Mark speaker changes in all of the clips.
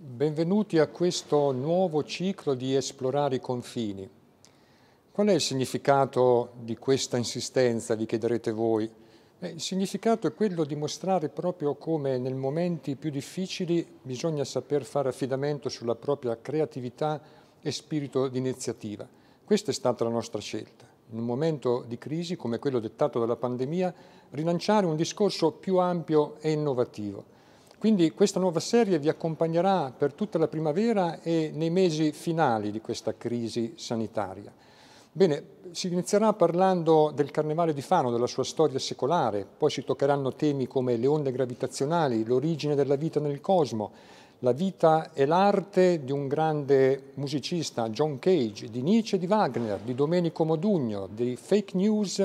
Speaker 1: Benvenuti a questo nuovo ciclo di Esplorare i confini. Qual è il significato di questa insistenza, vi chiederete voi? Beh, il significato è quello di mostrare proprio come nei momenti più difficili bisogna saper fare affidamento sulla propria creatività e spirito d'iniziativa. Questa è stata la nostra scelta. In un momento di crisi come quello dettato dalla pandemia, rilanciare un discorso più ampio e innovativo quindi questa nuova serie vi accompagnerà per tutta la primavera e nei mesi finali di questa crisi sanitaria. Bene, si inizierà parlando del Carnevale di Fano, della sua storia secolare, poi si toccheranno temi come le onde gravitazionali, l'origine della vita nel cosmo, la vita e l'arte di un grande musicista, John Cage, di Nietzsche e di Wagner, di Domenico Modugno, di fake news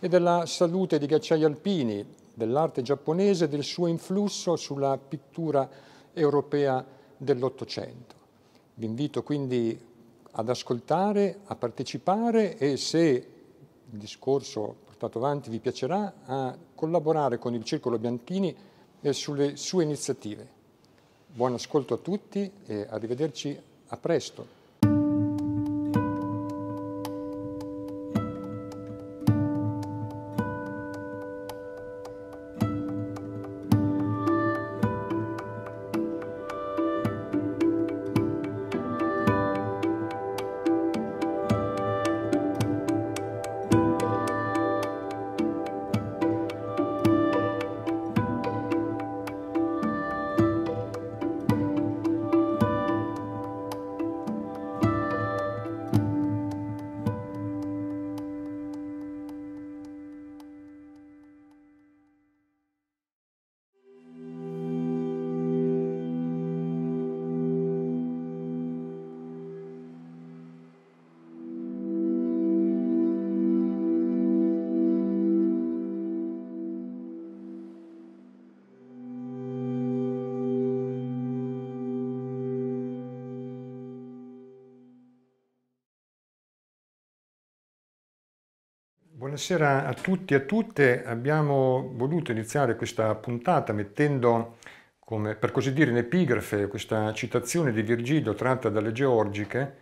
Speaker 1: e della salute di Ghiacciai Alpini, dell'arte giapponese e del suo influsso sulla pittura europea dell'Ottocento. Vi invito quindi ad ascoltare, a partecipare e se il discorso portato avanti vi piacerà, a collaborare con il Circolo Bianchini eh, sulle sue iniziative. Buon ascolto a tutti e arrivederci a presto. Buonasera a tutti e a tutte. Abbiamo voluto iniziare questa puntata mettendo, come, per così dire, in epigrafe questa citazione di Virgilio tratta dalle Georgiche,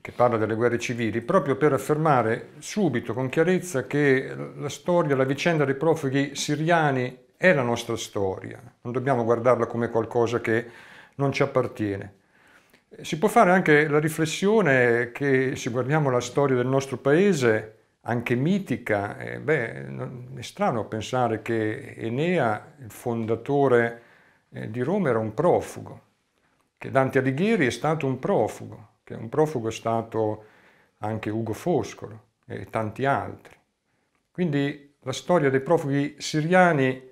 Speaker 1: che parla delle guerre civili, proprio per affermare subito, con chiarezza, che la storia, la vicenda dei profughi siriani è la nostra storia. Non dobbiamo guardarla come qualcosa che non ci appartiene. Si può fare anche la riflessione che se guardiamo la storia del nostro paese, anche mitica. Eh, beh, è strano pensare che Enea, il fondatore eh, di Roma, era un profugo, che Dante Alighieri è stato un profugo, che un profugo è stato anche Ugo Foscolo e tanti altri. Quindi la storia dei profughi siriani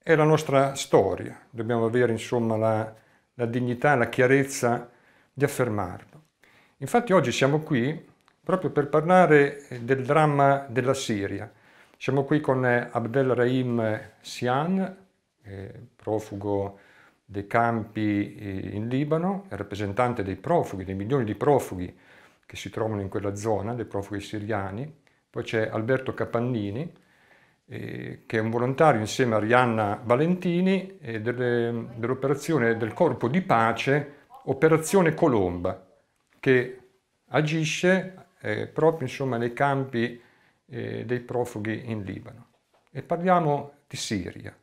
Speaker 1: è la nostra storia, dobbiamo avere insomma la, la dignità, la chiarezza di affermarlo. Infatti oggi siamo qui proprio per parlare eh, del dramma della Siria. Siamo qui con eh, Abdel Rahim Sian, eh, profugo dei campi eh, in Libano, rappresentante dei profughi, dei milioni di profughi che si trovano in quella zona, dei profughi siriani. Poi c'è Alberto Capannini, eh, che è un volontario insieme a Rianna Valentini eh, delle, dell'operazione del corpo di pace Operazione Colomba, che agisce eh, proprio insomma, nei campi eh, dei profughi in Libano. E parliamo di Siria.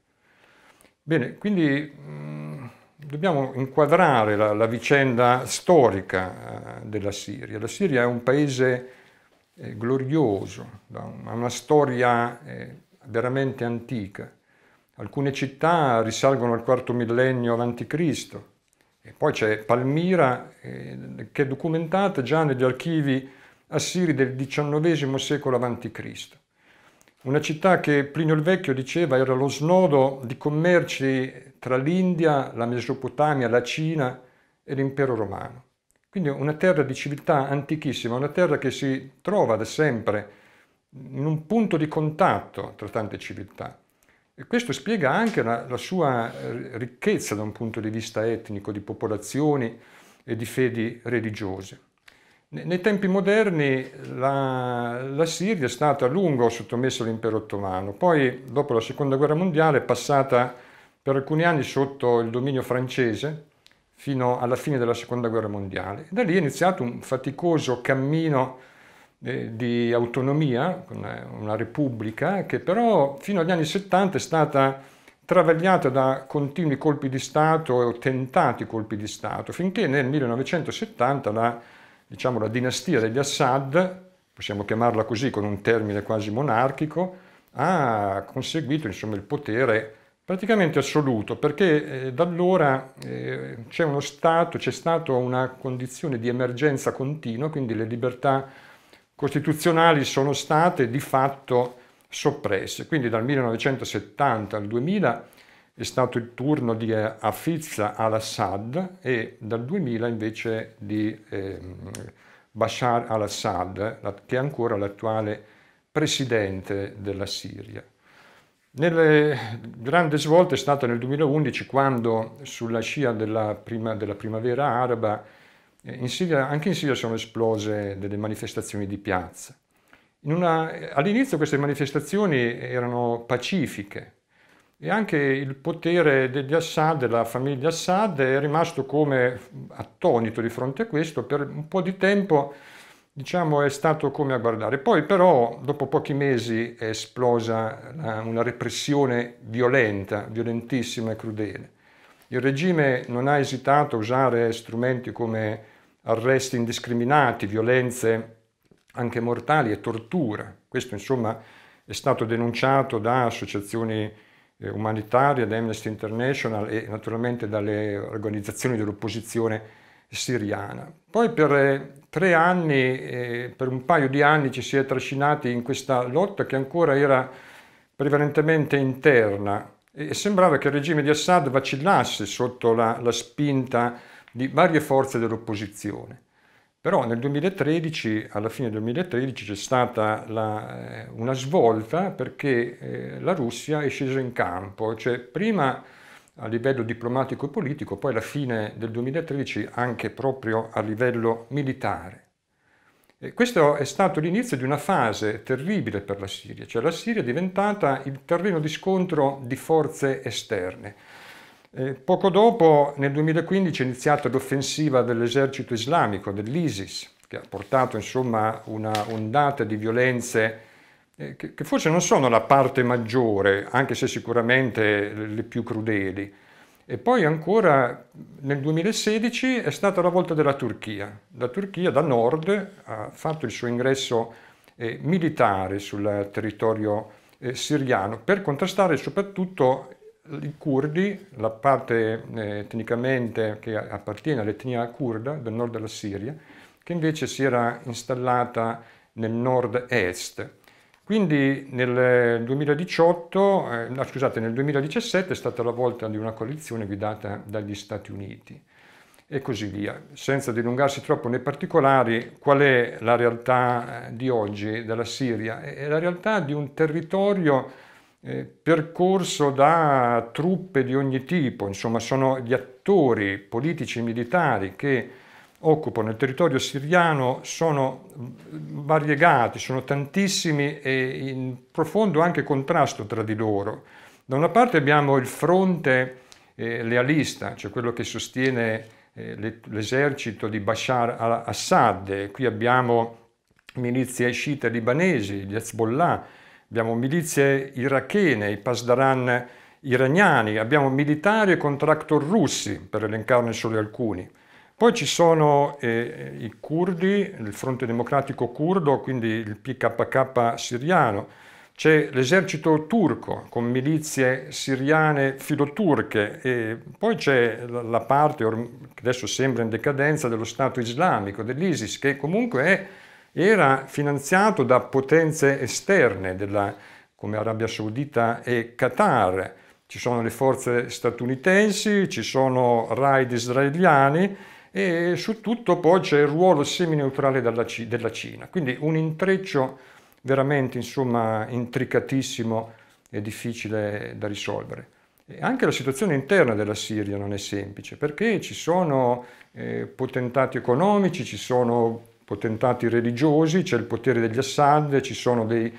Speaker 1: Bene, quindi mh, mm, dobbiamo inquadrare la, la vicenda storica eh, della Siria. La Siria è un paese eh, glorioso, ha una storia eh, veramente antica. Alcune città risalgono al quarto millennio a.C. E poi c'è Palmira eh, che è documentata già negli archivi Assiri del XIX secolo a.C. Una città che Plinio il Vecchio diceva era lo snodo di commerci tra l'India, la Mesopotamia, la Cina e l'impero romano. Quindi una terra di civiltà antichissima, una terra che si trova da sempre in un punto di contatto tra tante civiltà. E questo spiega anche la, la sua eh, ricchezza da un punto di vista etnico, di popolazioni e di fedi religiose. Nei tempi moderni la, la, Siria è stata a lungo sottomessa all'impero ottomano, poi dopo la seconda guerra mondiale è passata per alcuni anni sotto il dominio francese fino alla fine della seconda guerra mondiale. Da lì è iniziato un faticoso cammino eh, di autonomia, una, eh, una repubblica che però fino agli anni 70 è stata travagliata da continui colpi di Stato o tentati colpi di Stato, finché nel 1970 la diciamo, la dinastia degli Assad, possiamo chiamarla così con un termine quasi monarchico, ha conseguito insomma, il potere praticamente assoluto, perché eh, da allora eh, c'è uno Stato, c'è stata una condizione di emergenza continua, quindi le libertà costituzionali sono state di fatto soppresse. Quindi dal 1970 al 2000 è stato il turno di Hafizza eh, al-Assad e dal 2000 invece di eh, Bashar al-Assad, che è ancora l'attuale presidente della Siria. Nelle grande svolta è stata nel 2011 quando sulla scia della, prima, della primavera araba eh, in Siria, anche in Siria sono esplose delle manifestazioni di piazza. Eh, all'inizio queste manifestazioni erano pacifiche, e anche il potere degli Assad, della famiglia Assad, è rimasto come attonito di fronte a questo, per un po' di tempo diciamo, è stato come a guardare. Poi però, dopo pochi mesi, è esplosa una repressione violenta, violentissima e crudele. Il regime non ha esitato a usare strumenti come arresti indiscriminati, violenze anche mortali e tortura. Questo, insomma, è stato denunciato da associazioni eh, umanitaria, da Amnesty International e naturalmente dalle organizzazioni dell'opposizione siriana. Poi per eh, tre anni, eh, per un paio di anni ci si è trascinati in questa lotta che ancora era prevalentemente interna e sembrava che il regime di Assad vacillasse sotto la, la spinta di varie forze dell'opposizione. Però nel 2013, alla fine del 2013, c'è stata la, eh, una svolta perché eh, la Russia è scesa in campo, cioè prima a livello diplomatico e politico, poi alla fine del 2013 anche proprio a livello militare. E questo è stato l'inizio di una fase terribile per la Siria, cioè la Siria è diventata il terreno di scontro di forze esterne. Eh, poco dopo, nel 2015, è iniziata l'offensiva dell'esercito islamico, dell'ISIS, che ha portato insomma, una ondata di violenze eh, che, che, forse non sono la parte maggiore, anche se sicuramente le più crudeli. E poi ancora nel 2016 è stata la volta della Turchia. La Turchia da nord ha fatto il suo ingresso eh, militare sul territorio eh, siriano per contrastare soprattutto i curdi, la parte eh, etnicamente che appartiene all'etnia kurda del nord della Siria, che invece si era installata nel nord-est. Quindi nel, 2018, eh, no, scusate, nel 2017 è stata la volta di una coalizione guidata dagli Stati Uniti e così via. Senza dilungarsi troppo nei particolari, qual è la realtà eh, di oggi della Siria? È la realtà di un territorio eh, percorso da truppe di ogni tipo, insomma sono gli attori politici e militari che occupano il territorio siriano sono variegati, sono tantissimi e in profondo anche contrasto tra di loro. Da una parte abbiamo il fronte eh, lealista, cioè quello che sostiene eh, l'esercito di Bashar al-Assad, qui abbiamo milizie sciite libanesi, gli Hezbollah, abbiamo milizie irachene, i pasdaran iraniani, abbiamo militari e contractor russi, per elencarne solo alcuni. Poi ci sono eh, i curdi, il fronte democratico curdo, quindi il PKK siriano, c'è l'esercito turco con milizie siriane filoturche e poi c'è la parte, che adesso sembra in decadenza, dello Stato islamico, dell'ISIS, che comunque è era finanziato da potenze esterne della, come Arabia Saudita e Qatar, ci sono le forze statunitensi, ci sono raid israeliani e su tutto poi c'è il ruolo semineutrale della Cina. Quindi un intreccio veramente insomma, intricatissimo e difficile da risolvere. E anche la situazione interna della Siria non è semplice perché ci sono eh, potentati economici, ci sono potentati religiosi, c'è il potere degli Assad, ci sono dei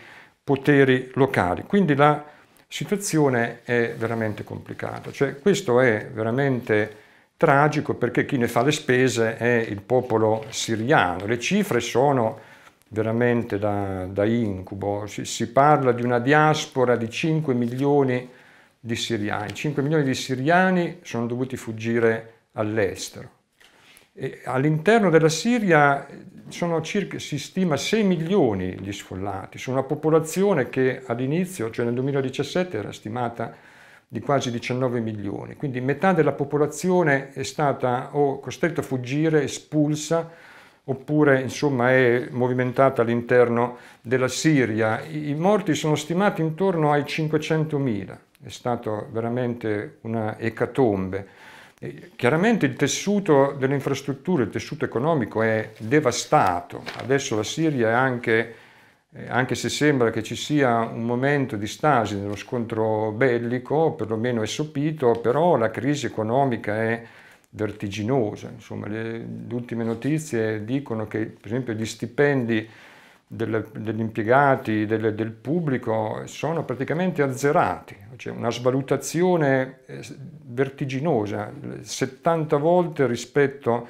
Speaker 1: poteri locali. Quindi la situazione è veramente complicata. Cioè, questo è veramente tragico perché chi ne fa le spese è il popolo siriano. Le cifre sono veramente da, da incubo. Si, si, parla di una diaspora di 5 milioni di siriani. 5 milioni di siriani sono dovuti fuggire all'estero. all'interno della Siria sono circa, si stima 6 milioni gli sfollati, su una popolazione che all'inizio, cioè nel 2017, era stimata di quasi 19 milioni. Quindi metà della popolazione è stata o costretta a fuggire, espulsa, oppure insomma è movimentata all'interno della Siria. I, morti sono stimati intorno ai 500 mila, è stata veramente una ecatombe. Eh, chiaramente il tessuto delle infrastrutture, il tessuto economico è devastato. Adesso la Siria è anche, eh, anche se sembra che ci sia un momento di stasi nello scontro bellico, perlomeno è sopito, però la crisi economica è vertiginosa. Insomma, le, le ultime notizie dicono che per esempio gli stipendi del, degli impiegati, del, del, pubblico sono praticamente azzerati, c'è una svalutazione eh, vertiginosa, 70 volte rispetto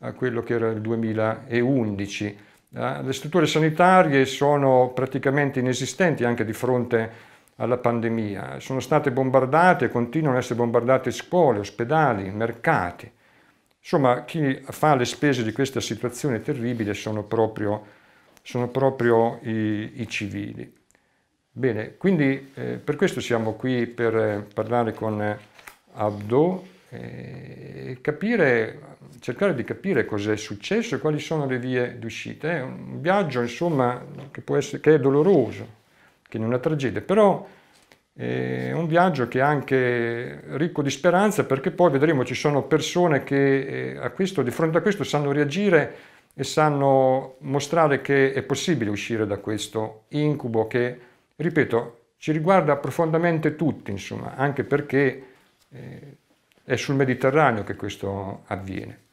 Speaker 1: a quello che era il 2011. Ah, le strutture sanitarie sono praticamente inesistenti anche di fronte alla pandemia. Sono state bombardate e continuano ad essere bombardate scuole, ospedali, mercati. Insomma, chi fa le spese di questa situazione terribile sono proprio, sono proprio i, i, civili. Bene, quindi eh, per questo siamo qui per eh, parlare con... Eh, Abdo e eh, capire, cercare di capire cosa è successo e quali sono le vie d'uscita. È un viaggio insomma che, può essere, che è doloroso, che è una tragedia, però è un viaggio che è anche ricco di speranza perché poi vedremo ci sono persone che eh, a questo, di fronte a questo sanno reagire e sanno mostrare che è possibile uscire da questo incubo che, ripeto, ci riguarda profondamente tutti, insomma, anche perché eh, è sul Mediterraneo che questo avviene.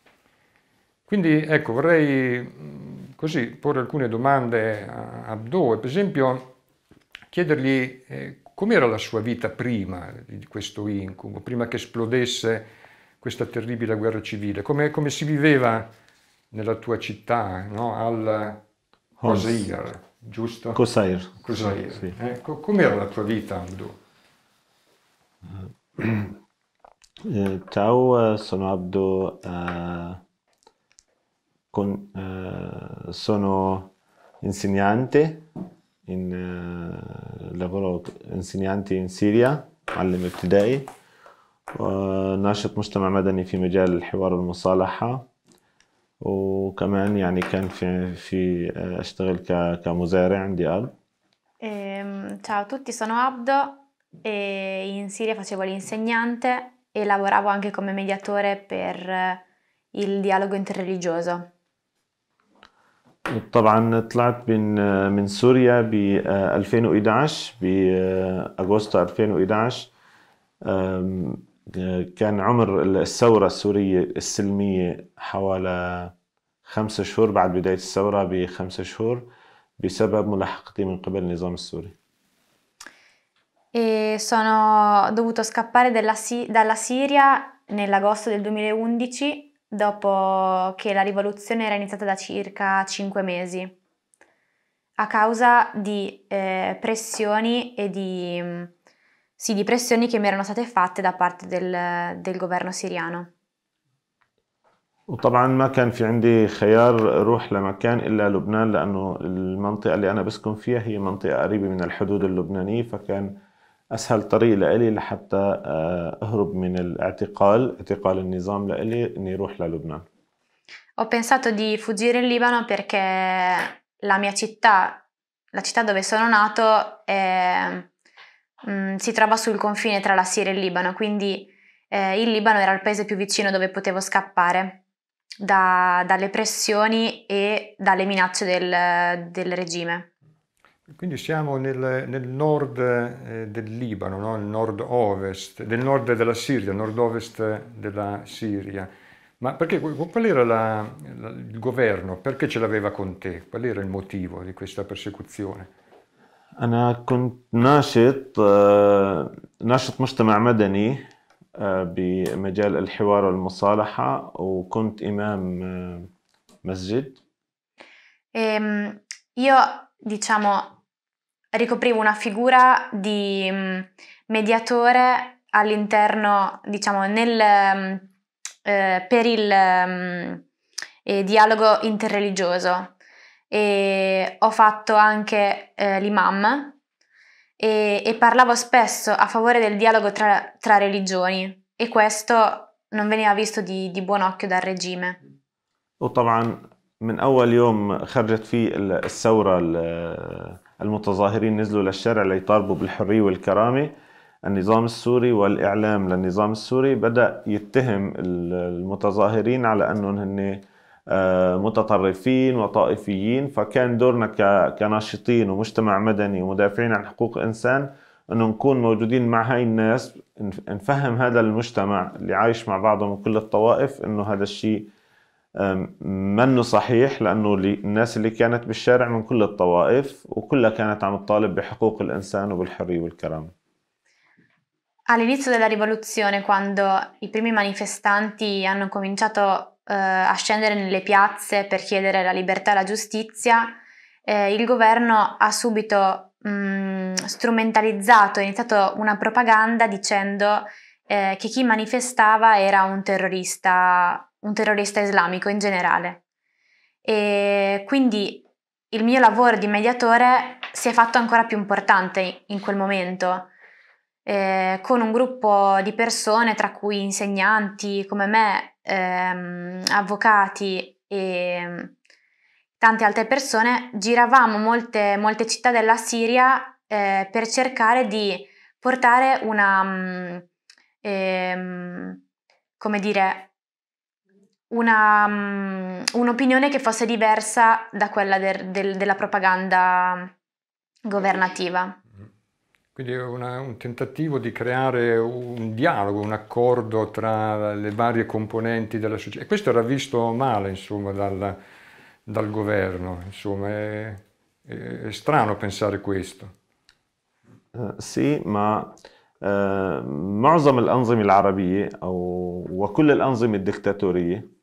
Speaker 1: Quindi ecco, vorrei mm, così porre alcune domande a Abdo, per esempio chiedergli eh, com'era la sua vita prima di questo incubo, prima che esplodesse questa terribile guerra civile, come, come si viveva nella tua città, no? al Hoseir,
Speaker 2: giusto? Cosair. Cosair. Sì. Eh,
Speaker 1: com'era la tua vita, Abdo?
Speaker 2: Ciao, sono Abdo, uh, con, uh, sono insegnante, in, uh, lavoro insegnante in Siria, معلم ابتدائي وناشط مجتمع مدني في مجال الحوار والمصالحة وكمان يعني كان في في اشتغل كمزارع عندي ارض
Speaker 3: ciao a tutti, sono Abdo e in Siria facevo l'insegnante e lavoravo anche come mediatore per eh, il dialogo interreligioso.
Speaker 2: طبعا طلعت من آه، من سوريا ب 2011 آه، آه، اغسطس 2011 كان عمر الثورة السورية السلمية حوالي خمسة شهور بعد بداية الثورة بخمسة شهور بسبب ملاحقتي من قبل النظام السوري
Speaker 3: e sono dovuto scappare si- dalla Siria nell'agosto del 2011 dopo che la rivoluzione era iniziata da circa 5 mesi a causa di eh, pressioni e di, sì, di pressioni che mi erano state fatte da parte del, del governo siriano.
Speaker 2: وطبعا ما كان في عندي خيار روح لمكان الا لبنان لانه المنطقه اللي انا بسكن فيها هي منطقه قريبه من الحدود اللبنانيه فكان اسهل طريق لإلي لحتى اهرب من الاعتقال اعتقال النظام لإلي اني اروح للبنان
Speaker 3: Ho pensato di fuggire in Libano perché la mia città, la città dove sono nato, è, mh, mm, si trova sul confine tra la Siria e il Libano, quindi eh, il Libano era il paese più vicino dove potevo scappare da, dalle pressioni e dalle minacce del, del regime.
Speaker 1: Quindi siamo nel, nel nord eh, del Libano, no? nel nord-ovest, del nord della Siria, nord-ovest della Siria. Ma perché, qual era la, la, il governo? Perché ce l'aveva con te? Qual era il motivo di questa persecuzione?
Speaker 2: أنا كنت ناشط ناشط مجتمع مدني بمجال الحوار والمصالحة وكنت إمام مسجد.
Speaker 3: Io diciamo, ricoprivo una figura di mm, mediatore all'interno, diciamo, nel, mm, eh, per il mm, eh, dialogo interreligioso. E ho fatto anche eh, l'imam e, e, parlavo spesso a favore del dialogo tra, tra religioni e questo non veniva visto di, di buon occhio dal regime.
Speaker 2: وطبعا من اول يوم خرجت فيه الثوره المتظاهرين نزلوا للشارع ليطالبوا بالحريه والكرامه النظام السوري والاعلام للنظام السوري بدا يتهم المتظاهرين على انهم هن آه، متطرفين وطائفيين فكان دورنا كناشطين ومجتمع مدني ومدافعين عن حقوق الانسان انه نكون موجودين مع هاي الناس نفهم هذا المجتمع اللي عايش مع بعضه من كل الطوائف انه هذا الشيء منه صحيح لأنه الناس اللي كانت بالشارع من كل الطوائف وكلها كانت عم تطالب بحقوق الإنسان وبالحرية والكرامة
Speaker 3: All'inizio della rivoluzione, quando i primi manifestanti hanno cominciato eh, a scendere nelle piazze per chiedere la libertà e la giustizia, eh, il governo ha subito mh, mm, strumentalizzato, ha iniziato una propaganda dicendo eh, che chi manifestava era un terrorista un terrorista islamico in generale. E quindi il mio lavoro di mediatore si è fatto ancora più importante in quel momento, eh, con un gruppo di persone, tra cui insegnanti come me, ehm, avvocati e ehm, tante altre persone, giravamo molte, molte città della Siria eh, per cercare di portare una, mm, ehm, come dire, una, um, un'opinione che fosse diversa da quella del, del, della propaganda governativa.
Speaker 1: Quindi è un tentativo di creare un dialogo, un accordo tra le varie componenti della società. E questo era visto male, insomma, dal, dal governo. Insomma, è, è, strano pensare questo.
Speaker 2: Uh, sì, ma uh, معظم الأنظمة العربية أو وكل الأنظمة الدكتاتورية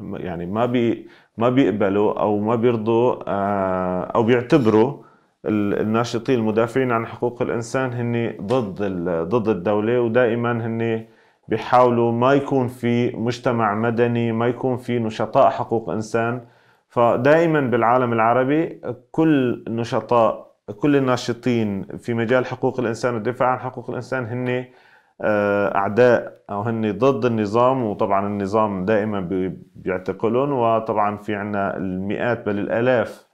Speaker 2: يعني ما بي ما بيقبلوا او ما بيرضوا آه، او بيعتبروا الناشطين المدافعين عن حقوق الانسان هن ضد ضد الدوله ودائما هن بيحاولوا ما يكون في مجتمع مدني ما يكون في نشطاء حقوق انسان فدائما بالعالم العربي كل نشطاء كل الناشطين في مجال حقوق الانسان والدفاع عن حقوق الانسان هن آه، اعداء او هن ضد النظام وطبعا النظام دائما بيعتقلون وطبعا في عنا المئات بل الالاف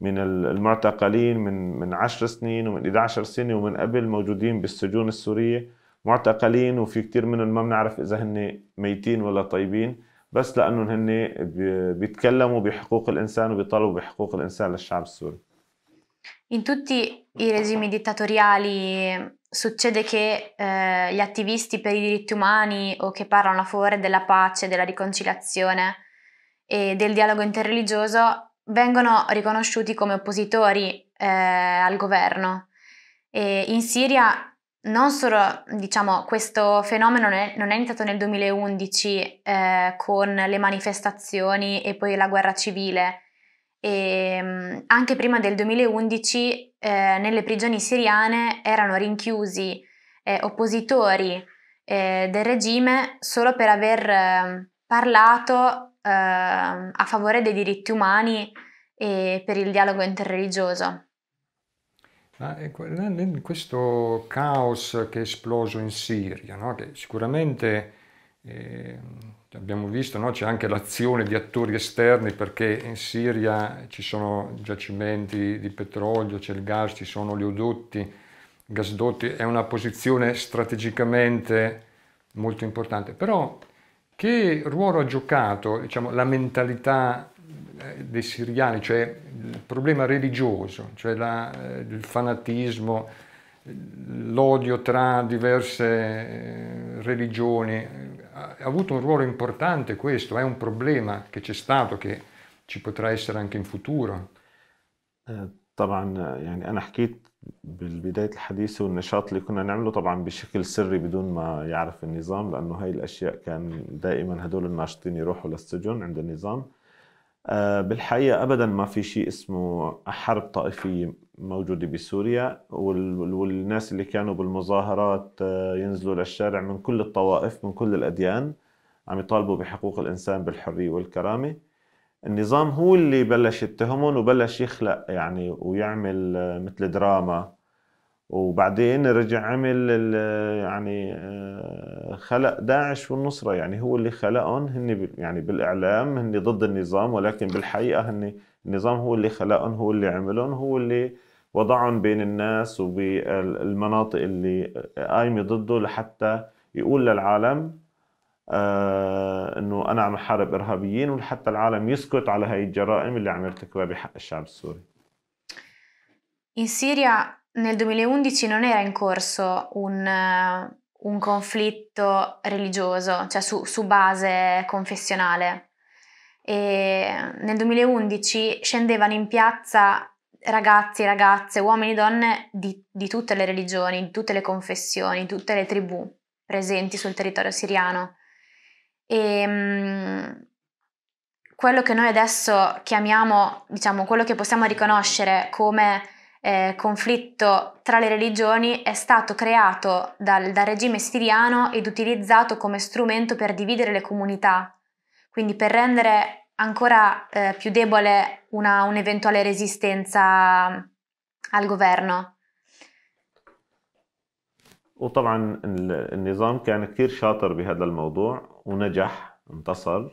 Speaker 2: من المعتقلين من من 10 سنين ومن 11 سنه ومن قبل موجودين بالسجون السوريه معتقلين وفي كثير منهم ما بنعرف اذا هن ميتين ولا طيبين بس لانهم هن بيتكلموا بحقوق الانسان وبيطالبوا بحقوق الانسان للشعب السوري.
Speaker 3: In tutti i regimi dittatoriali succede che eh, gli attivisti per i diritti umani o che parlano a favore della pace, della riconciliazione e del dialogo interreligioso vengono riconosciuti come oppositori eh, al governo. E in Siria non solo, diciamo, questo fenomeno non è, non è iniziato nel 2011 eh, con le manifestazioni e poi la guerra civile, e ehm, anche prima del 2011 eh, nelle prigioni siriane erano rinchiusi eh, oppositori eh, del regime solo per aver ehm, parlato ehm, a favore dei diritti umani e per il dialogo interreligioso.
Speaker 1: Ma ecco, questo caos che è esploso in Siria, no? che sicuramente Abbiamo visto, no? c'è anche l'azione di attori esterni perché in Siria ci sono giacimenti di petrolio, c'è il gas, ci sono oleodotti, gasdotti, è una posizione strategicamente molto importante. Però che ruolo ha giocato diciamo, la mentalità eh, dei siriani, cioè il problema religioso, cioè la, eh, il fanatismo, l'odio tra diverse eh, religioni, ha avuto un ruolo importante questo, è un problema che c'è stato che ci
Speaker 2: potrà essere anche in futuro. Eh, طبعا يعني انا حكيت بالبدايه الحديث والنشاط اللي كنا نعمله طبعا بشكل سري بدون ما يعرف النظام لانه هاي الاشياء كان دائما هدول الناشطين يروحوا للسجن عند النظام آه، بالحقيقه ابدا ما في شيء اسمه حرب طائفيه موجودة بسوريا والناس اللي كانوا بالمظاهرات آه، ينزلوا للشارع من كل الطوائف من كل الأديان عم يطالبوا بحقوق الإنسان بالحرية والكرامة النظام هو اللي بلش يتهمهم وبلش يخلق يعني ويعمل آه، مثل دراما وبعدين رجع عمل يعني آه، خلق داعش والنصرة يعني هو اللي خلقهم هن يعني بالإعلام هن ضد النظام ولكن بالحقيقة هن النظام هو اللي خلقهم هو اللي عملهم هو اللي وضعهم بين الناس وبالمناطق اللي قايمه ضده لحتى يقول للعالم آه انه انا عم حارب ارهابيين ولحتى العالم يسكت على هي الجرائم اللي عم يرتكبها بحق الشعب السوري.
Speaker 3: In Siria nel 2011 non era in corso un, un conflitto religioso, cioè su, su base confessionale. E nel 2011 scendevano in piazza ragazzi ragazze, uomini e donne di, di, tutte le religioni, di tutte le confessioni, di tutte le tribù presenti sul territorio siriano. E ehm, quello che noi adesso chiamiamo, diciamo, quello che possiamo riconoscere come eh, conflitto tra le religioni è stato creato dal, dal regime siriano ed utilizzato come strumento per dividere le comunità, quindi per rendere ancora eh, più debole una, un'eventuale resistenza al governo
Speaker 2: وطبعا النظام كان كثير شاطر بهذا الموضوع ونجح انتصر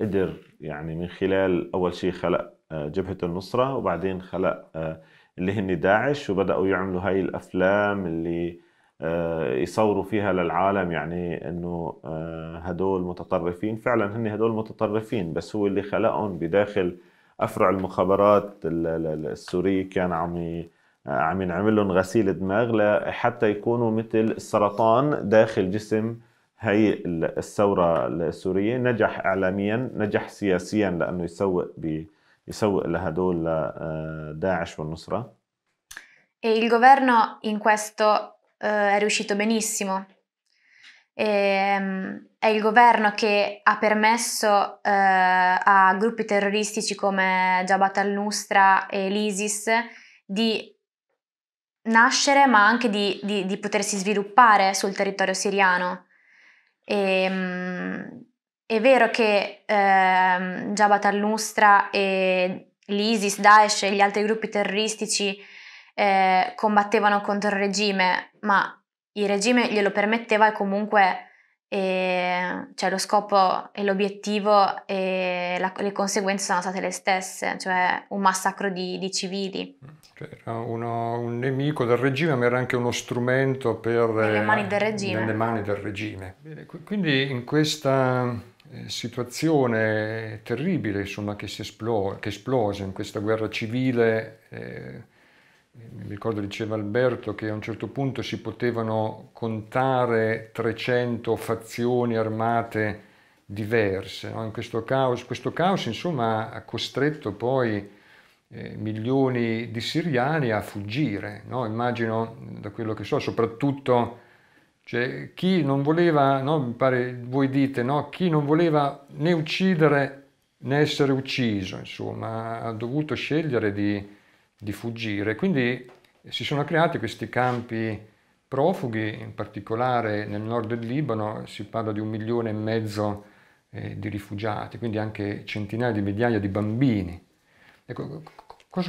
Speaker 2: قدر يعني من خلال اول شيء خلق آه، جبهه النصره وبعدين خلق آه، اللي هن داعش وبداوا يعملوا هاي الافلام اللي آه، يصوروا فيها للعالم يعني انه آه، هدول متطرفين فعلا هن هدول متطرفين بس هو اللي خلقهم بداخل افرع المخابرات السوريه كان عم آه، عم ينعمل لهم غسيل دماغ لحتى يكونوا مثل السرطان داخل جسم هي الثوره السوريه نجح اعلاميا نجح سياسيا لانه يسوق يسوق لهدول داعش والنصره
Speaker 3: il إيه، governo in questo eh, è riuscito benissimo. E, ehm, è il governo che ha permesso eh, a gruppi terroristici come Jabhat al-Nusra e l'ISIS di nascere ma anche di, di, di potersi sviluppare sul territorio siriano. E, ehm, è vero che eh, Jabhat al-Nusra e l'ISIS, Daesh e gli altri gruppi terroristici eh, combattevano contro il regime, ma il regime glielo permetteva e comunque eh, cioè lo scopo e l'obiettivo e la, le conseguenze sono state le stesse, cioè un massacro di, di civili.
Speaker 1: Cioè, era uno, un nemico del regime, ma era anche uno strumento per, nelle eh, mani del regime. Nelle mani del regime. Bene, quindi in questa eh, situazione terribile insomma, che, si esplo- che esplose in questa guerra civile eh, mi ricordo diceva Alberto che a un certo punto si potevano contare 300 fazioni armate diverse. No? In questo caos, questo caos insomma ha costretto poi eh, milioni di siriani a fuggire, no? immagino da quello che so, soprattutto cioè, chi non voleva, no? mi pare voi dite, chi non voleva né uccidere né essere ucciso, insomma, ha dovuto scegliere di di fuggire. Quindi eh, si sono creati questi campi profughi, in particolare nel nord del Libano si parla di un milione e mezzo eh, di rifugiati, quindi anche centinaia di migliaia di bambini. Ecco,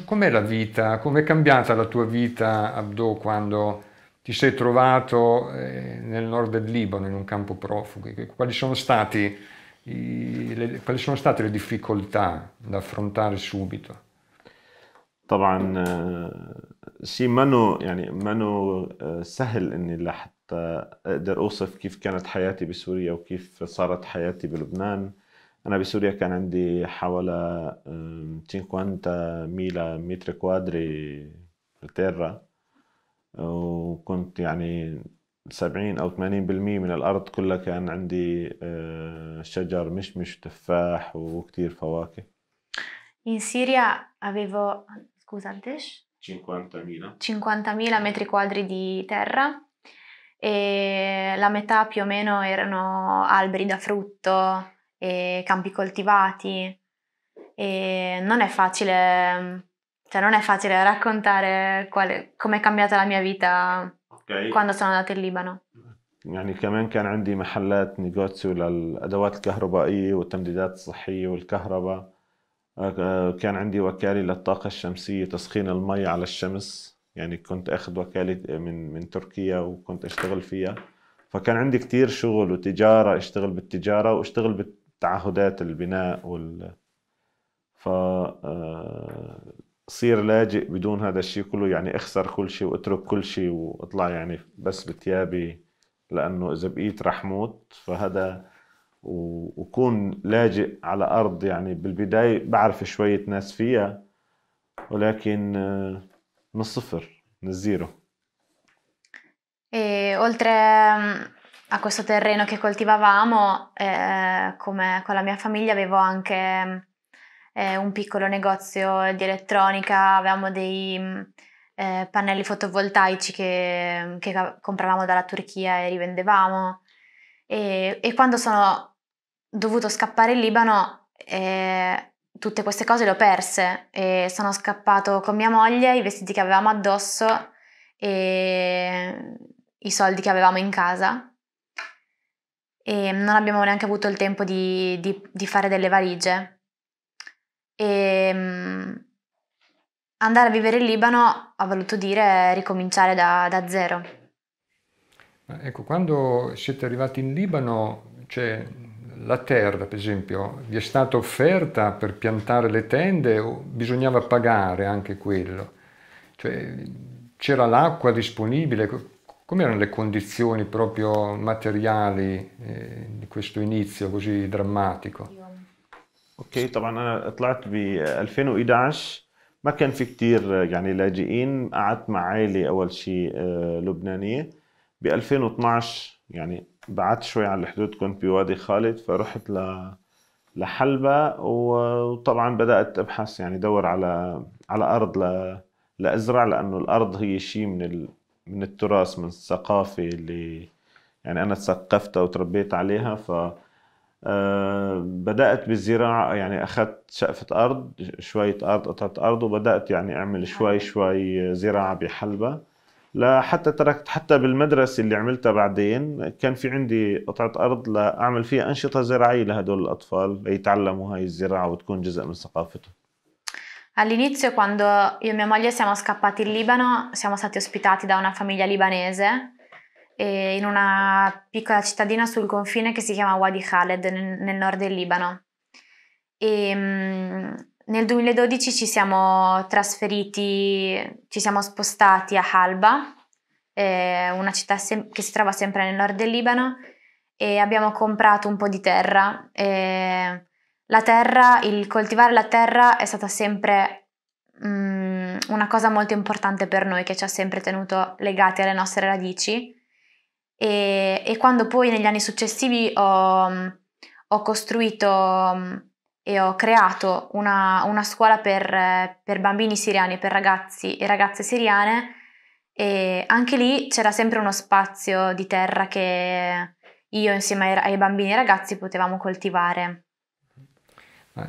Speaker 1: com'è la vita, com'è cambiata la tua vita, Abdo, quando ti sei trovato eh, nel nord del Libano, in un campo profughi? Quali sono, stati, i, le, quali sono state le difficoltà da
Speaker 2: affrontare subito? طبعا آه، شيء منو يعني منو آه، سهل اني لحتى اقدر اوصف كيف كانت حياتي بسوريا وكيف صارت حياتي بلبنان انا بسوريا كان عندي حوالي 50 ميلا متر كوادري تيرا وكنت يعني 70 او 80% من الارض كلها كان عندي آه، شجر مشمش وتفاح وكتير فواكه
Speaker 3: In Siria avevo Scusantes?
Speaker 2: 50.000.
Speaker 3: 50.000 metri quadri di terra e la metà più o meno erano alberi da frutto e campi coltivati e non è facile, cioè non è facile raccontare come è cambiata la mia vita okay. quando sono andata in Libano.
Speaker 2: يعني كمان كان عندي محلات نيجوتسي للادوات الكهربائيه والتمديدات الصحيه والكهرباء كان عندي وكالة للطاقة الشمسية تسخين المي على الشمس يعني كنت أخذ وكالة من من تركيا وكنت أشتغل فيها فكان عندي كتير شغل وتجارة أشتغل بالتجارة وأشتغل بالتعهدات البناء وال ف آه، صير لاجئ بدون هذا الشيء كله يعني اخسر كل شيء واترك كل شيء واطلع يعني بس بثيابي لانه اذا بقيت رح موت فهذا وكون لاجئ على أرض يعني بالبداية بعرف شوية ناس فيها ولكن من الصفر من الزيرو
Speaker 3: E oltre a questo terreno che coltivavamo, eh, come con la mia famiglia avevo anche eh, un piccolo negozio di elettronica, avevamo dei eh, pannelli fotovoltaici che, che, compravamo dalla Turchia e rivendevamo. E, e quando sono dovuto scappare in Libano e tutte queste cose le ho perse e sono scappato con mia moglie, i vestiti che avevamo addosso e i soldi che avevamo in casa e non abbiamo neanche avuto il tempo di, di, di fare delle valigie. E, mm, andare a vivere in Libano ha voluto dire ricominciare da, da zero.
Speaker 1: Ecco, quando siete arrivati in Libano, cioè, la terra, per esempio, vi è stata offerta per piantare le tende, o bisognava pagare anche quello. Cioè, c'era l'acqua disponibile, come erano le condizioni proprio materiali eh, di questo inizio così drammatico؟
Speaker 2: Ok, طبعا انا طلعت ب 2011 ما كان في كتير يعني لاجئين قعدت مع عائله اول شيء لبنانيه ب 2012 يعني بعدت شوي عن الحدود كنت بوادي خالد فرحت ل لحلبة وطبعا بدأت أبحث يعني دور على على أرض ل... لأزرع لأنه الأرض هي شيء من ال... من التراث من الثقافة اللي يعني أنا تثقفتها وتربيت عليها ف آه، بدأت بالزراعة يعني أخذت شقفة أرض شوية أرض قطعة أرض وبدأت يعني أعمل شوي شوي زراعة بحلبة لحتى تركت حتى بالمدرسة اللي عملتها بعدين كان في عندي قطعة أرض لأعمل فيها أنشطة زراعية لهدول الأطفال ليتعلموا هاي الزراعة وتكون جزء من ثقافتهم
Speaker 3: All'inizio, quando io e mia moglie siamo scappati in Libano, siamo stati ospitati da una famiglia libanese in una piccola cittadina sul confine che si chiama Wadi Khaled, nel nord del Libano. E, Nel 2012 ci siamo trasferiti, ci siamo spostati a Halba, eh, una città sem- che si trova sempre nel nord del Libano, e abbiamo comprato un po' di terra. Eh, la terra, il coltivare la terra è stata sempre mh, mm, una cosa molto importante per noi che ci ha sempre tenuto legati alle nostre radici. E, e quando poi negli anni successivi ho, ho costruito e ho creato una, una scuola per, per, bambini siriani, per ragazzi e ragazze siriane e anche lì c'era sempre uno spazio di terra che io insieme ai, ai bambini e ragazzi potevamo coltivare.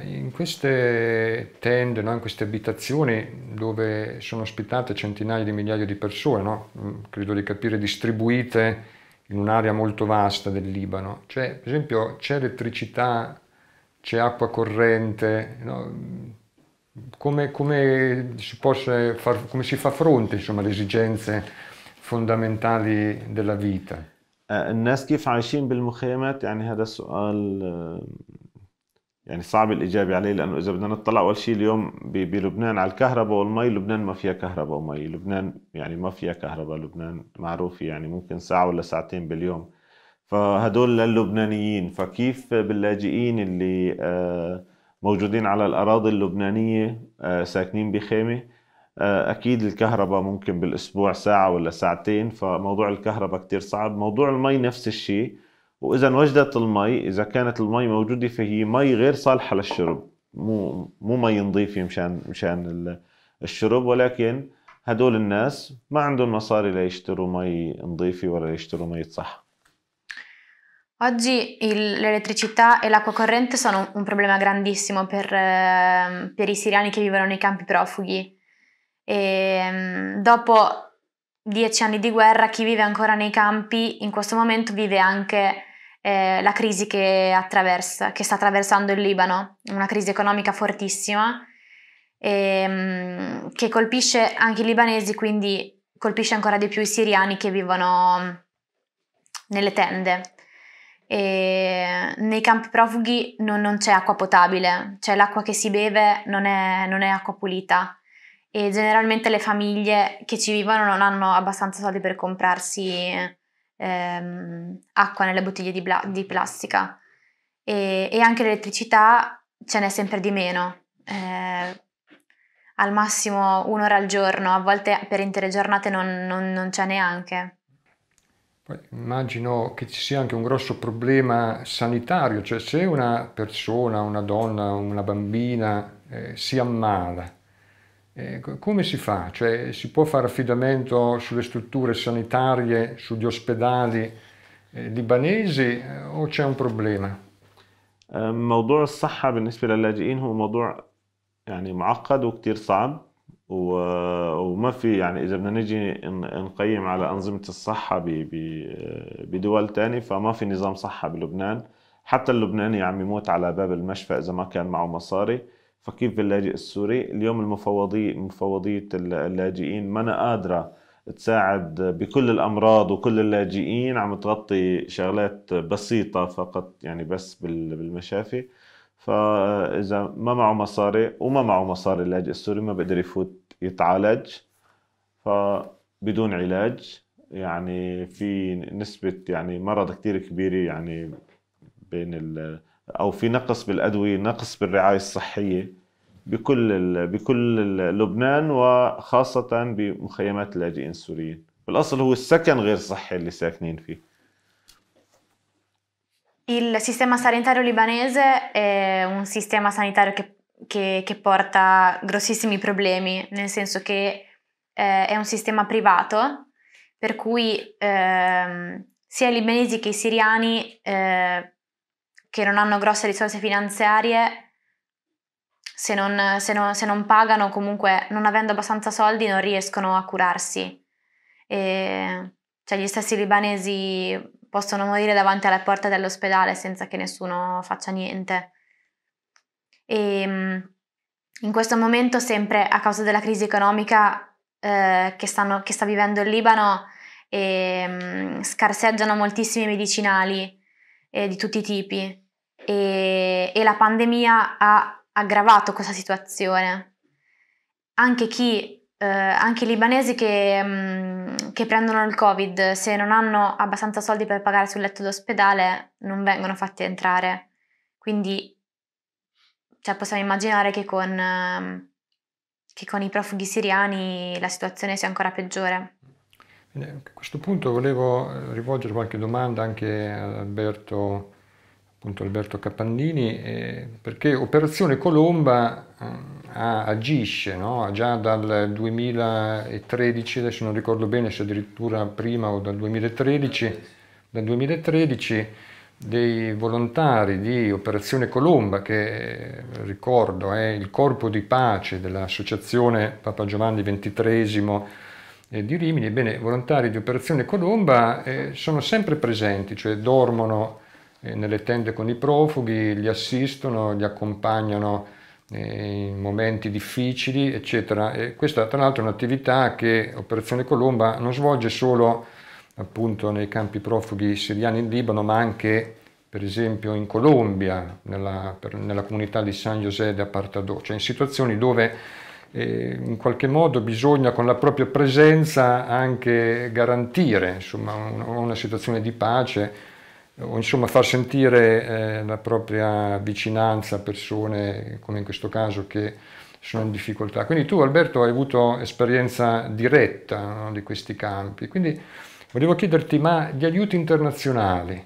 Speaker 1: In queste tende, no? in queste abitazioni dove sono ospitate centinaia di migliaia di persone, no? Mm, credo di capire distribuite in un'area molto vasta del Libano, cioè, per esempio c'è elettricità c'è acqua corrente, no? come, come, si far, come, si fa fronte insomma, alle esigenze
Speaker 2: fondamentali della vita. Eh, الناس كيف عايشين بالمخيمات يعني هذا السؤال آه، يعني صعب الإجابة عليه لأنه إذا بدنا نطلع أول شيء اليوم بلبنان على الكهرباء والمي لبنان ما فيها كهرباء ومي لبنان يعني ما فيها كهرباء لبنان معروف يعني ممكن ساعة ولا ساعتين باليوم فهدول اللبنانيين فكيف باللاجئين اللي آه، موجودين على الأراضي اللبنانية آه، ساكنين بخيمة آه، أكيد الكهرباء ممكن بالأسبوع ساعة ولا ساعتين فموضوع الكهرباء كتير صعب موضوع المي نفس الشيء وإذا وجدت المي إذا كانت المي موجودة فهي مي غير صالحة للشرب مو مو مي نظيفة مشان مشان الشرب ولكن هدول الناس ما عندهم مصاري ليشتروا مي نظيفة ولا يشتروا مي صح
Speaker 3: Oggi il, l'elettricità e l'acqua corrente sono un problema grandissimo per, ehm, per i siriani che vivono nei campi profughi. E, ehm, dopo dieci anni di guerra, chi vive ancora nei campi in questo momento vive anche eh, la crisi che, attraversa, che sta attraversando il Libano, una crisi economica fortissima e, ehm, che colpisce anche i libanesi, quindi colpisce ancora di più i siriani che vivono nelle tende e nei campi profughi non, non, c'è acqua potabile, cioè l'acqua che si beve non è, non è, acqua pulita e generalmente le famiglie che ci vivono non hanno abbastanza soldi per comprarsi ehm, acqua nelle bottiglie di, bla- di plastica e, e, anche l'elettricità ce n'è sempre di meno. Eh, al massimo un'ora al giorno, a volte per intere giornate non, non c'è neanche.
Speaker 1: Poi immagino che ci sia anche un grosso problema sanitario, cioè se una persona, una donna, una bambina eh, si ammala, eh, come si fa? Cioè, si può fare affidamento sulle strutture sanitarie, sugli ospedali eh, libanesi eh, o c'è un
Speaker 2: problema? موضوع الصحة بالنسبة للاجئين هو موضوع يعني معقد وكتير صعب وما في يعني اذا بدنا نجي نقيم على انظمه الصحه بدول تانية فما في نظام صحه بلبنان حتى اللبناني عم يموت على باب المشفى اذا ما كان معه مصاري فكيف باللاجئ السوري اليوم المفوضيه مفوضيه اللاجئين ما قادره تساعد بكل الامراض وكل اللاجئين عم تغطي شغلات بسيطه فقط يعني بس بالمشافي فاذا ما معه مصاري وما معه مصاري اللاجئ السوري ما بيقدر يفوت يتعالج فبدون علاج يعني في نسبة يعني مرض كتير كبيرة يعني بين ال أو في نقص بالأدوية نقص بالرعاية الصحية بكل ال بكل ال لبنان وخاصة بمخيمات اللاجئين السوريين بالأصل هو السكن غير صحي اللي ساكنين فيه
Speaker 3: Il sistema sanitario libanese è un sistema sanitario che che, che porta grossissimi problemi, nel senso che eh, è un sistema privato, per cui ehm, sia i libanesi che i siriani eh, che non hanno grosse risorse finanziarie, se non, se, non, se non, pagano, comunque non avendo abbastanza soldi, non riescono a curarsi. E, cioè, gli stessi libanesi possono morire davanti alla porta dell'ospedale senza che nessuno faccia niente e ehm, in questo momento sempre a causa della crisi economica eh, che, stanno, che, sta vivendo il Libano e, ehm, mh, scarseggiano moltissimi medicinali eh, di tutti i tipi e, e la pandemia ha aggravato questa situazione. Anche chi eh, anche i libanesi che, mh, mm, che, prendono il Covid, se non hanno abbastanza soldi per pagare sul letto d'ospedale, non vengono fatti entrare. Quindi cioè possiamo immaginare che con, ehm, che con i profughi siriani la situazione sia ancora peggiore.
Speaker 1: A questo punto volevo eh, rivolgere qualche domanda anche ad Alberto, appunto Alberto Capannini, eh, perché Operazione Colomba eh, agisce no? già dal 2013, adesso non ricordo bene se addirittura prima o dal 2013, dal 2013 dei volontari di Operazione Colomba, che ricordo è il corpo di pace dell'associazione Papa Giovanni XXIII eh, di Rimini, ebbene, i volontari di Operazione Colomba eh, sono sempre presenti, cioè dormono eh, nelle tende con i profughi, li assistono, li accompagnano in momenti difficili, eccetera. E questa tra l'altro è un'attività che Operazione Colomba non svolge solo appunto nei campi profughi siriani in Libano, ma anche per esempio in Colombia, nella, per, nella comunità di San José de Apartado, cioè in situazioni dove eh, in qualche modo bisogna con la propria presenza anche garantire insomma, un, una situazione di pace o insomma far sentire eh, la propria vicinanza a persone come in questo caso che sono in difficoltà. Quindi tu Alberto hai avuto esperienza diretta no, di questi campi, quindi Volevo chiederti, ma gli aiuti internazionali,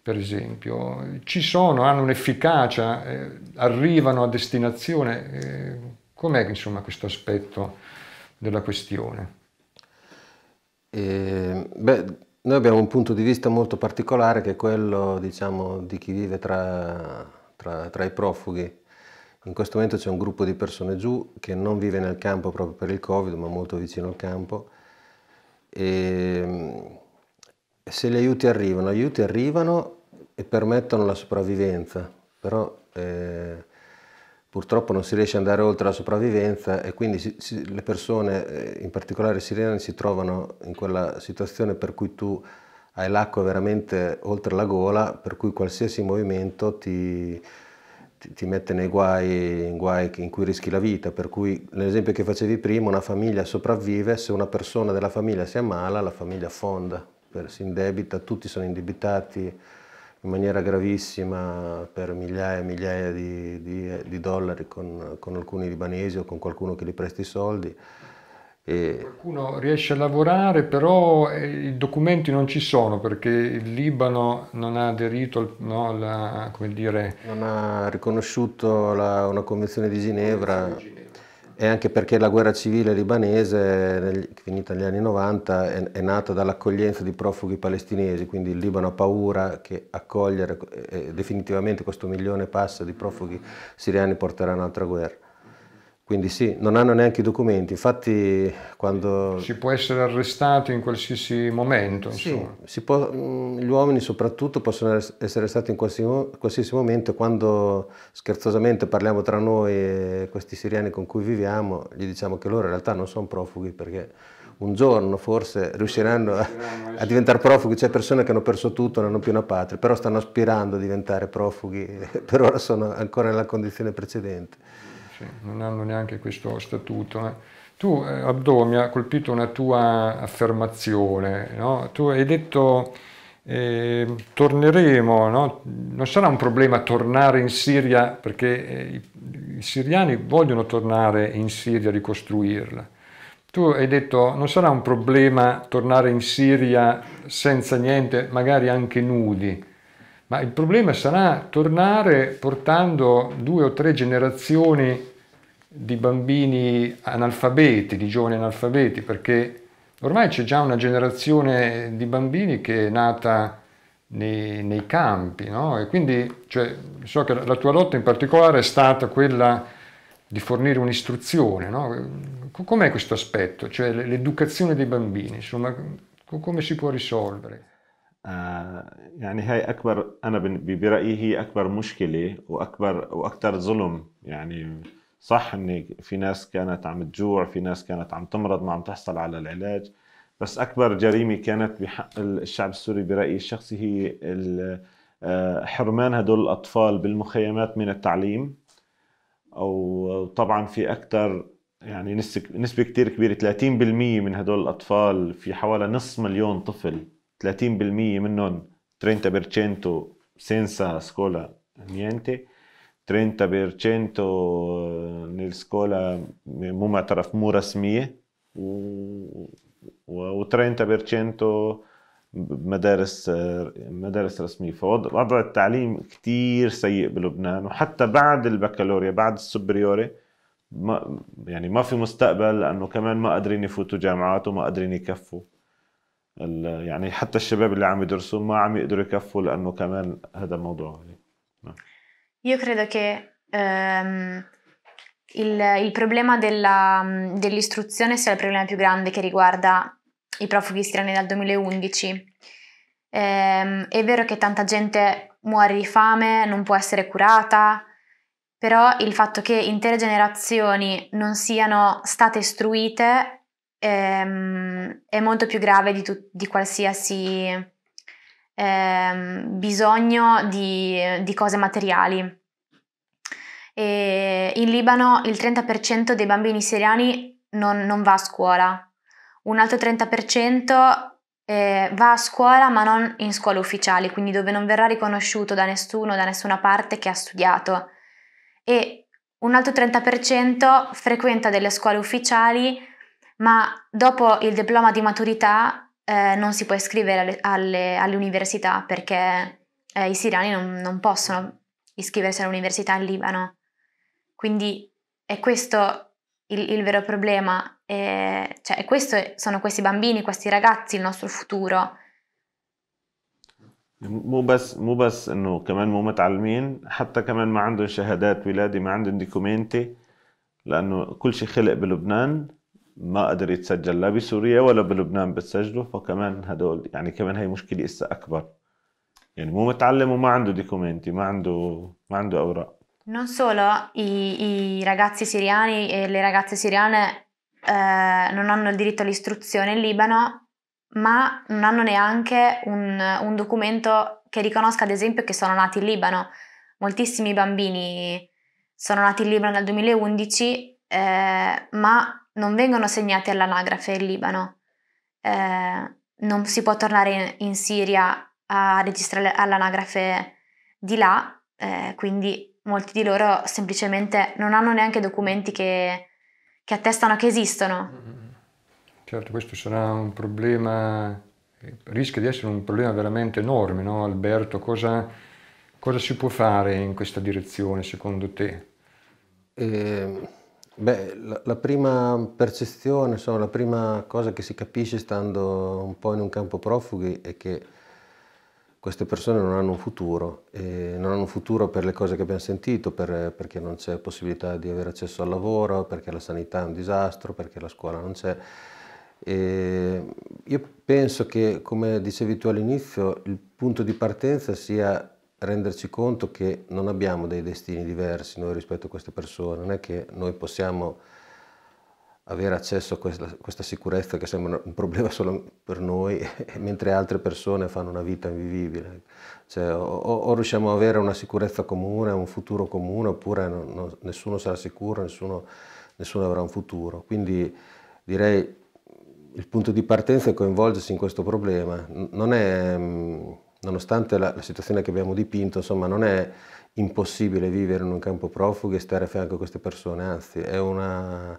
Speaker 1: per esempio, ci sono, hanno un'efficacia, eh, arrivano a destinazione? Eh,
Speaker 4: com'è insomma questo aspetto della questione? Eh, beh, noi abbiamo un punto di vista molto particolare che è quello diciamo, di chi vive tra, tra, tra i profughi. In questo momento c'è un gruppo di persone giù che non vive nel campo proprio per il Covid, ma molto vicino al campo e ehm, se gli aiuti arrivano, gli aiuti arrivano e permettono la sopravvivenza, però eh, purtroppo non si riesce ad andare oltre la sopravvivenza e quindi si, si, le persone, eh, in particolare i siriani, si trovano in quella situazione per cui tu hai l'acqua veramente oltre la gola, per cui qualsiasi movimento ti, ti mette nei guai, in guai in cui rischi la vita, per cui l'esempio che facevi prima, una famiglia sopravvive, se una persona della famiglia si ammala, la famiglia affonda, per, si indebita, tutti sono indebitati in maniera gravissima per migliaia e migliaia di, di, di dollari con, con alcuni libanesi o con qualcuno che li presti i soldi. E... Qualcuno riesce a lavorare,
Speaker 1: però eh, i documenti non ci sono perché il Libano non ha aderito, no, la, come dire...
Speaker 4: Non ha riconosciuto la, una convenzione di Ginevra. e anche perché la guerra civile libanese, finita negli anni 90, è, è nata dall'accoglienza di profughi palestinesi, quindi il Libano ha paura che accogliere eh, definitivamente questo milione e passa di profughi siriani porterà un'altra guerra. Quindi sì, non hanno neanche i documenti, infatti quando... Si può essere arrestati in qualsiasi momento. Sì, può, mm, gli uomini soprattutto possono essere arrestati in qualsiasi, qualsiasi, momento quando scherzosamente parliamo tra noi e questi siriani con cui viviamo, gli diciamo che loro in realtà non sono profughi perché un giorno forse riusciranno a, a diventare profughi, c'è persone che hanno perso tutto, non hanno più una patria, però stanno aspirando a diventare profughi, per ora sono ancora nella condizione precedente sì, non hanno
Speaker 1: neanche questo statuto. Eh. Tu, eh, Abdo, mi ha colpito una tua affermazione, no? tu hai detto eh, torneremo, no? non sarà un problema tornare in Siria perché eh, i, i siriani vogliono tornare in Siria, a ricostruirla. Tu hai detto non sarà un problema tornare in Siria senza niente, magari anche nudi ma il problema sarà tornare portando due o tre generazioni di bambini analfabeti, di giovani analfabeti, perché ormai c'è già una generazione di bambini che è nata nei, nei campi, no? E quindi cioè, so che la tua lotta in particolare è stata quella di fornire un'istruzione, no? Com'è questo aspetto? Cioè l'educazione dei bambini, insomma, come si può risolvere?
Speaker 2: آه، يعني هاي اكبر انا برايي هي اكبر مشكله واكبر واكثر ظلم يعني صح ان في ناس كانت عم تجوع في ناس كانت عم تمرض ما عم تحصل على العلاج بس اكبر جريمه كانت بحق الشعب السوري برايي الشخصي هي آه، حرمان هدول الاطفال بالمخيمات من التعليم وطبعا في اكثر يعني نسبه كثير كبيره 30% من هدول الاطفال في حوالي نصف مليون طفل 30% منهم 30% سينسا سكولا نيانتي 30% للسكولا مو معترف مو رسمية و 30% مدارس مدارس رسمية فوضع التعليم كتير سيء بلبنان وحتى بعد البكالوريا بعد السوبريوري ما يعني ما في مستقبل لأنه كمان ما قادرين يفوتوا جامعات وما قادرين يكفوا يعني حتى الشباب اللي عم يدرسوا ما عم يقدروا يكفوا لانه كمان هذا موضوع
Speaker 3: Io credo che um, il, il, problema della, dell'istruzione sia il problema più grande che riguarda i profughi siriani dal 2011. Um, ehm, è vero che tanta gente muore di fame, non può essere curata, però il fatto che intere generazioni non siano state istruite ehm, è molto più grave di, tu- di qualsiasi ehm, bisogno di, di cose materiali. E in Libano il 30% dei bambini siriani non, non va a scuola, un altro 30% eh, va a scuola ma non in scuole ufficiali, quindi dove non verrà riconosciuto da nessuno, da nessuna parte che ha studiato. E un altro 30% frequenta delle scuole ufficiali ma dopo il diploma di maturità eh, non si può iscrivere alle, alle, all'università perché eh, i siriani non, non possono iscriversi all'università in Libano. Quindi è questo il, il vero problema, e, cioè, questo, sono questi bambini, questi ragazzi il nostro futuro.
Speaker 2: مو بس مو بس انه كمان مو متعلمين حتى كمان ما عندهم شهادات ولاده ما عندهم ديكومنتي لانه كل شيء خلق بلبنان ما قدر يتسجل لا بسوريا ولا بلبنان بتسجله فكمان هدول يعني كمان هي مشكله اسا اكبر يعني مو متعلم وما عنده ديكومنتي ما عنده ما عنده اوراق
Speaker 3: Non solo i, i ragazzi siriani e le ragazze siriane eh, non hanno il diritto all'istruzione in Libano, ma non hanno neanche un, un documento che riconosca, ad esempio, che sono nati in Libano. Moltissimi bambini sono nati in Libano nel 2011, eh, ma non vengono segnati all'anagrafe in Libano. Eh, non si può tornare in, in Siria a registrare all'anagrafe di là, eh, quindi molti di loro semplicemente non hanno neanche documenti che, che attestano che esistono. Mm, mm, mm.
Speaker 1: Certo, questo sarà un problema, rischia di essere un problema veramente enorme, no Alberto? Cosa, cosa
Speaker 4: si può fare in questa direzione secondo te? Eh, Beh, la, la prima percezione, insomma, la prima cosa che si capisce stando un po' in un campo profughi è che queste persone non hanno un futuro, e non hanno un futuro per le cose che abbiamo sentito, per, perché non c'è possibilità di avere accesso al lavoro, perché la sanità è un disastro, perché la scuola non c'è. E io penso che, come dicevi tu all'inizio, il punto di partenza sia renderci conto che non abbiamo dei destini diversi noi rispetto a queste persone, non è che noi possiamo avere accesso a questa, questa sicurezza che sembra un problema solo per noi, mentre altre persone fanno una vita invivibile. Cioè, o, o, riusciamo ad avere una sicurezza comune, un futuro comune, oppure non, non, nessuno sarà sicuro, nessuno, nessuno avrà un futuro. Quindi direi il punto di partenza è coinvolgersi in questo problema. Non è mm, nonostante la, la situazione che abbiamo dipinto, insomma, non è impossibile vivere in un campo profughi e stare a fianco a queste persone, anzi è una,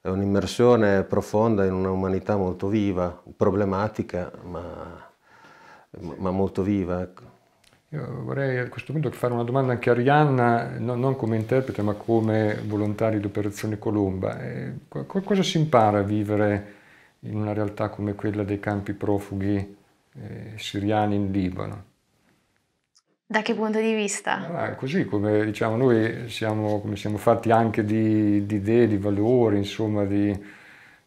Speaker 4: è un'immersione profonda in una umanità molto viva, problematica, ma, ma molto viva. Ecco.
Speaker 1: Io vorrei a questo punto fare una domanda anche a Rihanna, no, non come interprete ma come di Operazione Colomba. Eh, cosa si impara a vivere in una realtà come quella dei campi profughi eh, siriani in Libano.
Speaker 3: Da che punto di vista? Ah,
Speaker 1: così come diciamo noi siamo, come siamo fatti anche di, di, idee, di valori, insomma, di,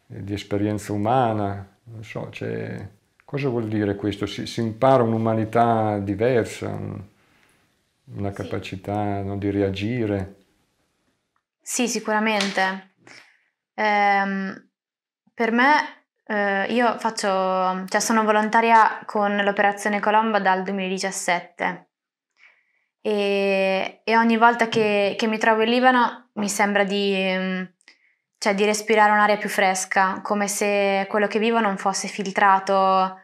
Speaker 1: di esperienza umana. Non so, cioè, cosa vuol dire questo? Si, si impara un'umanità diversa, una capacità sì. no, di reagire.
Speaker 3: Sì, sicuramente. Ehm, per me Uh, io faccio, cioè sono volontaria con l'Operazione Colomba dal 2017 e, e ogni volta che, che, mi trovo in Libano mi sembra di, cioè, di respirare un'aria più fresca, come se quello che vivo non fosse filtrato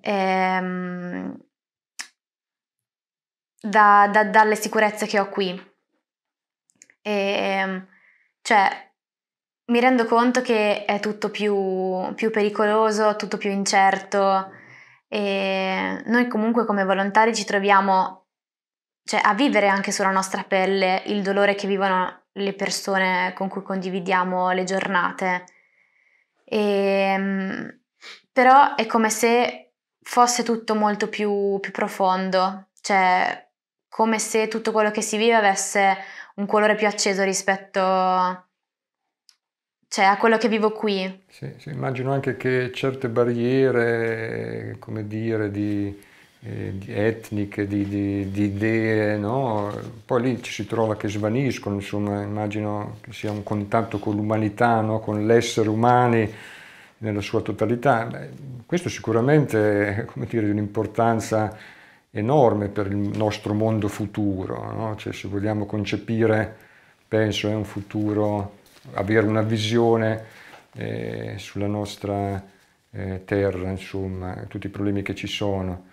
Speaker 3: ehm, da, da, dalle sicurezze che ho qui. E, cioè, mi rendo conto che è tutto più, più pericoloso, tutto più incerto e noi comunque come volontari ci troviamo cioè, a vivere anche sulla nostra pelle il dolore che vivono le persone con cui condividiamo le giornate. E, ehm, però è come se fosse tutto molto più, più profondo, cioè come se tutto quello che si vive avesse un colore più acceso rispetto cioè a quello che vivo qui.
Speaker 1: Sì, sì, immagino anche che certe barriere, come dire, di, eh, di etniche, di, di, di idee, no? poi lì ci si trova che svaniscono, insomma, immagino che sia un contatto con l'umanità, no? con l'essere umano nella sua totalità. Beh, questo sicuramente è di un'importanza enorme per il nostro mondo futuro, no? cioè, se vogliamo concepire, penso, è un futuro avere una visione eh, sulla nostra eh, terra, insomma, tutti i problemi che ci sono.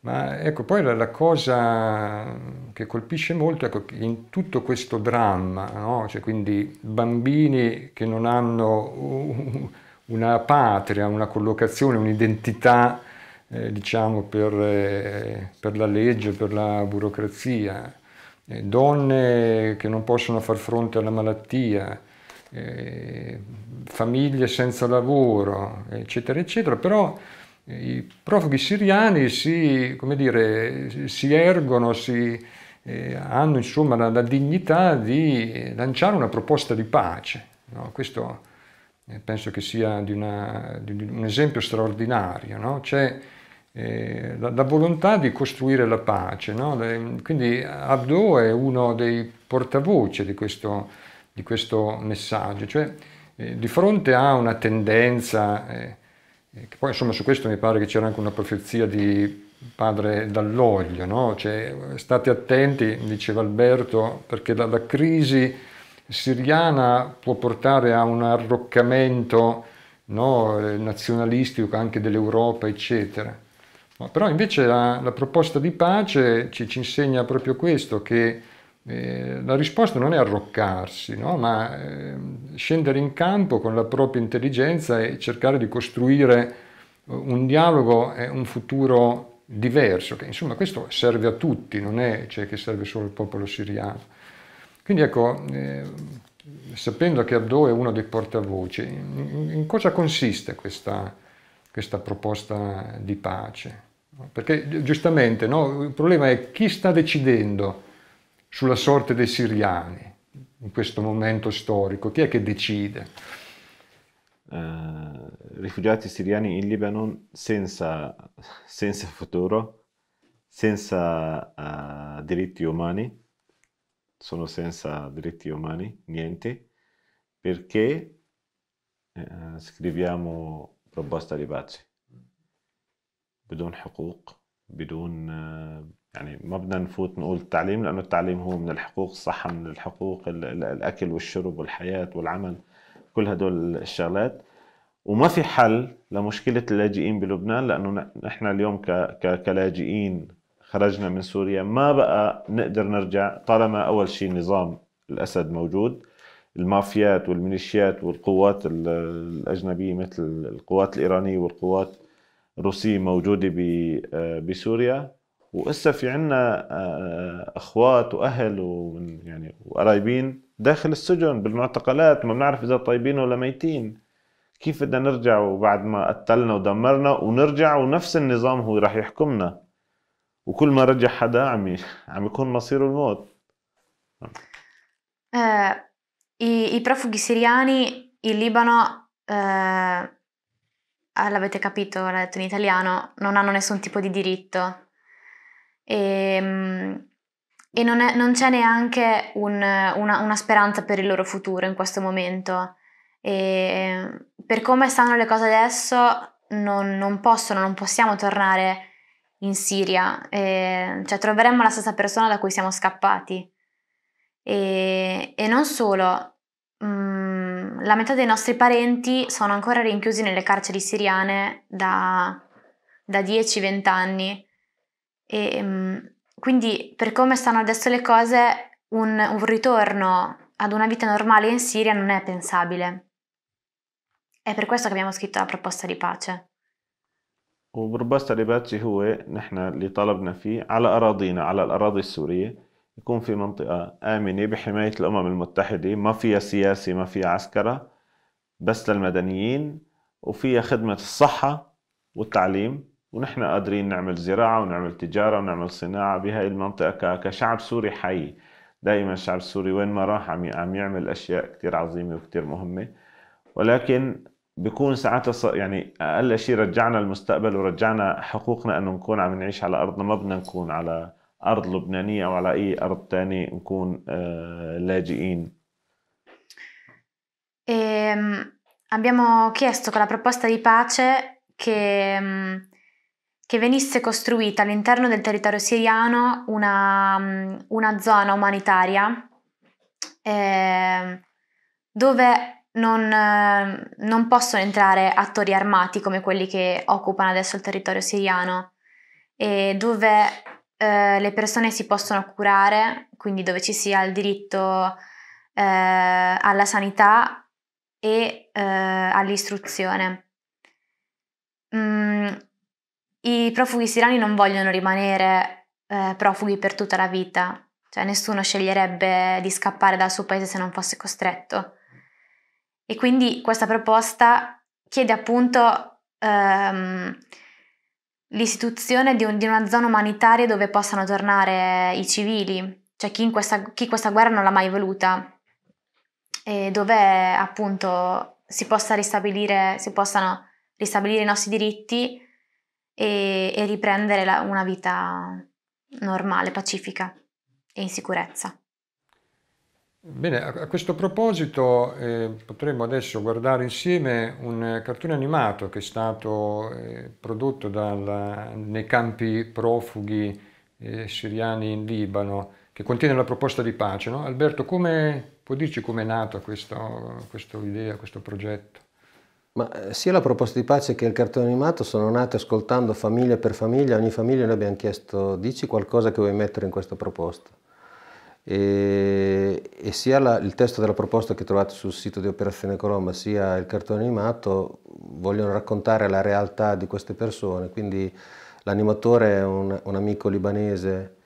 Speaker 1: Ma ecco, poi la, la cosa che colpisce molto è ecco, in tutto questo dramma, no? cioè, quindi bambini che non hanno una patria, una collocazione, un'identità, eh, diciamo, per, eh, per la legge, per la burocrazia, eh, donne che non possono far fronte alla malattia, eh, famiglie senza lavoro, eccetera, eccetera, però eh, i profughi siriani si, dire, si ergono, si, eh, hanno insomma la, la, dignità di lanciare una proposta di pace. No? Questo eh, penso che sia di, una, di un esempio straordinario. No? C'è eh, la, la, volontà di costruire la pace. No? Le, quindi Abdo è uno dei portavoce di questo di questo messaggio, cioè eh, di fronte a una tendenza, eh, eh, che poi insomma su questo mi pare che c'era anche una profezia di padre Dall'Oglio, no? cioè, state attenti, diceva Alberto, perché la, la crisi siriana può portare a un arroccamento no, eh, nazionalistico anche dell'Europa, eccetera. No, però invece la, la, proposta di pace ci, ci insegna proprio questo, che eh, la risposta non è arroccarsi, no? ma eh, scendere in campo con la propria intelligenza e cercare di costruire eh, un dialogo e un futuro diverso, che insomma questo serve a tutti, non è cioè, che serve solo al popolo siriano. Quindi ecco, eh, sapendo che Abdo è uno dei portavoci, in, in cosa consiste questa, questa proposta di pace? Perché giustamente no, il problema è chi sta decidendo sulla sorte dei siriani in questo momento storico? Chi è
Speaker 2: che decide? Uh, rifugiati siriani in Libano senza, senza futuro, senza uh, diritti umani, sono senza diritti umani, niente, perché uh, scriviamo proposta di pace, بدون حقوق, بدون يعني ما بدنا نفوت نقول التعليم لانه التعليم هو من الحقوق الصحه من الحقوق الاكل والشرب والحياه والعمل كل هدول الشغلات وما في حل لمشكله اللاجئين بلبنان لانه نحن اليوم كلاجئين خرجنا من سوريا ما بقى نقدر نرجع طالما اول شيء نظام الاسد موجود المافيات والميليشيات والقوات الاجنبيه مثل القوات الايرانيه والقوات الروسيه موجوده آه، بسوريا وهسه في عنا آه، آه، اخوات واهل ويعني يعني وقرايبين داخل السجن بالمعتقلات ما بنعرف اذا طيبين ولا ميتين كيف بدنا نرجع وبعد ما قتلنا ودمرنا ونرجع ونفس النظام هو رح يحكمنا وكل ما رجع حدا عم عم يكون مصيره الموت
Speaker 3: ايه i, profughi siriani in Libano eh, l'avete capito l'ho detto in italiano non hanno nessun tipo di diritto e, ehm, e non, è, non, c'è neanche un, una, una, speranza per il loro futuro in questo momento. E ehm, per come stanno le cose adesso non, non possono, non possiamo tornare in Siria, e, ehm, cioè troveremmo la stessa persona da cui siamo scappati. E, e non solo, mh, mm, la metà dei nostri parenti sono ancora rinchiusi nelle carceri siriane da, da 10-20 anni e, quindi per come stanno adesso le cose, un, un ritorno ad una vita normale in Siria non è pensabile. È per questo che abbiamo scritto la proposta di pace.
Speaker 2: وبرباسة ريباتشي هو نحن اللي طلبنا فيه على أراضينا على الأراضي السورية يكون في منطقة آمنة بحماية الأمم المتحدة ما فيها سياسي ما فيها عسكرة بس للمدنيين وفيها خدمة الصحة والتعليم ونحن قادرين نعمل زراعة ونعمل تجارة ونعمل صناعة بهاي المنطقة كشعب سوري حي دائما الشعب السوري وين ما راح عم يعمل أشياء كتير عظيمة وكتير مهمة ولكن بكون ساعتها يعني اقل شيء رجعنا المستقبل ورجعنا حقوقنا انه نكون عم نعيش على ارضنا ما بدنا نكون على ارض لبنانيه او على اي ارض ثانيه نكون آه، لاجئين
Speaker 3: e, abbiamo chiesto con la proposta di pace che mm, che venisse costruita all'interno del territorio siriano una, mm, una zona umanitaria eh, dove non, eh, non, possono entrare attori armati come quelli che occupano adesso il territorio siriano e dove eh, le persone si possono curare, quindi dove ci sia il diritto eh, alla sanità e eh, all'istruzione. Mm, i profughi siriani non vogliono rimanere eh, profughi per tutta la vita, cioè nessuno sceglierebbe di scappare dal suo paese se non fosse costretto. E quindi questa proposta chiede appunto ehm, l'istituzione di, un, di, una zona umanitaria dove possano tornare i civili, cioè chi questa, chi questa guerra non l'ha mai voluta, e dove appunto si, possa si possano ristabilire i nostri diritti e, e riprendere la, una vita normale, pacifica e in sicurezza.
Speaker 1: Bene, a questo proposito eh, potremmo adesso guardare insieme un cartone animato che è stato eh, prodotto dal, nei campi profughi eh, siriani in Libano, che contiene la proposta di pace. No? Alberto, come, può dirci come è nata questa, questa idea, questo progetto?
Speaker 4: Ma eh, sia la proposta di pace che il cartone animato sono nate ascoltando famiglia per famiglia, ogni famiglia noi abbiamo chiesto dici qualcosa che vuoi mettere in questa proposta. E, e sia la, il testo della proposta che trovate sul sito di Operazione Colomba sia il cartone animato vogliono raccontare la realtà di queste persone, quindi l'animatore è un, un amico libanese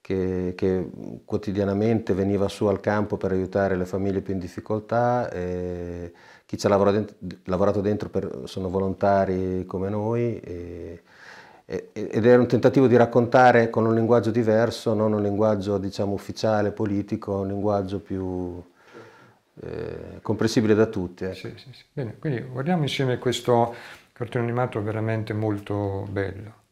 Speaker 4: che, che, quotidianamente veniva su al campo per aiutare le famiglie più in difficoltà. E, chi ci ha lavorato dentro per, sono volontari come noi e, e, ed era un tentativo di raccontare con un linguaggio diverso, non un linguaggio diciamo, ufficiale, politico, un linguaggio più eh, comprensibile da tutti. Eh. Sì, sì, sì.
Speaker 1: Bene, quindi guardiamo insieme questo cartone animato veramente molto bello.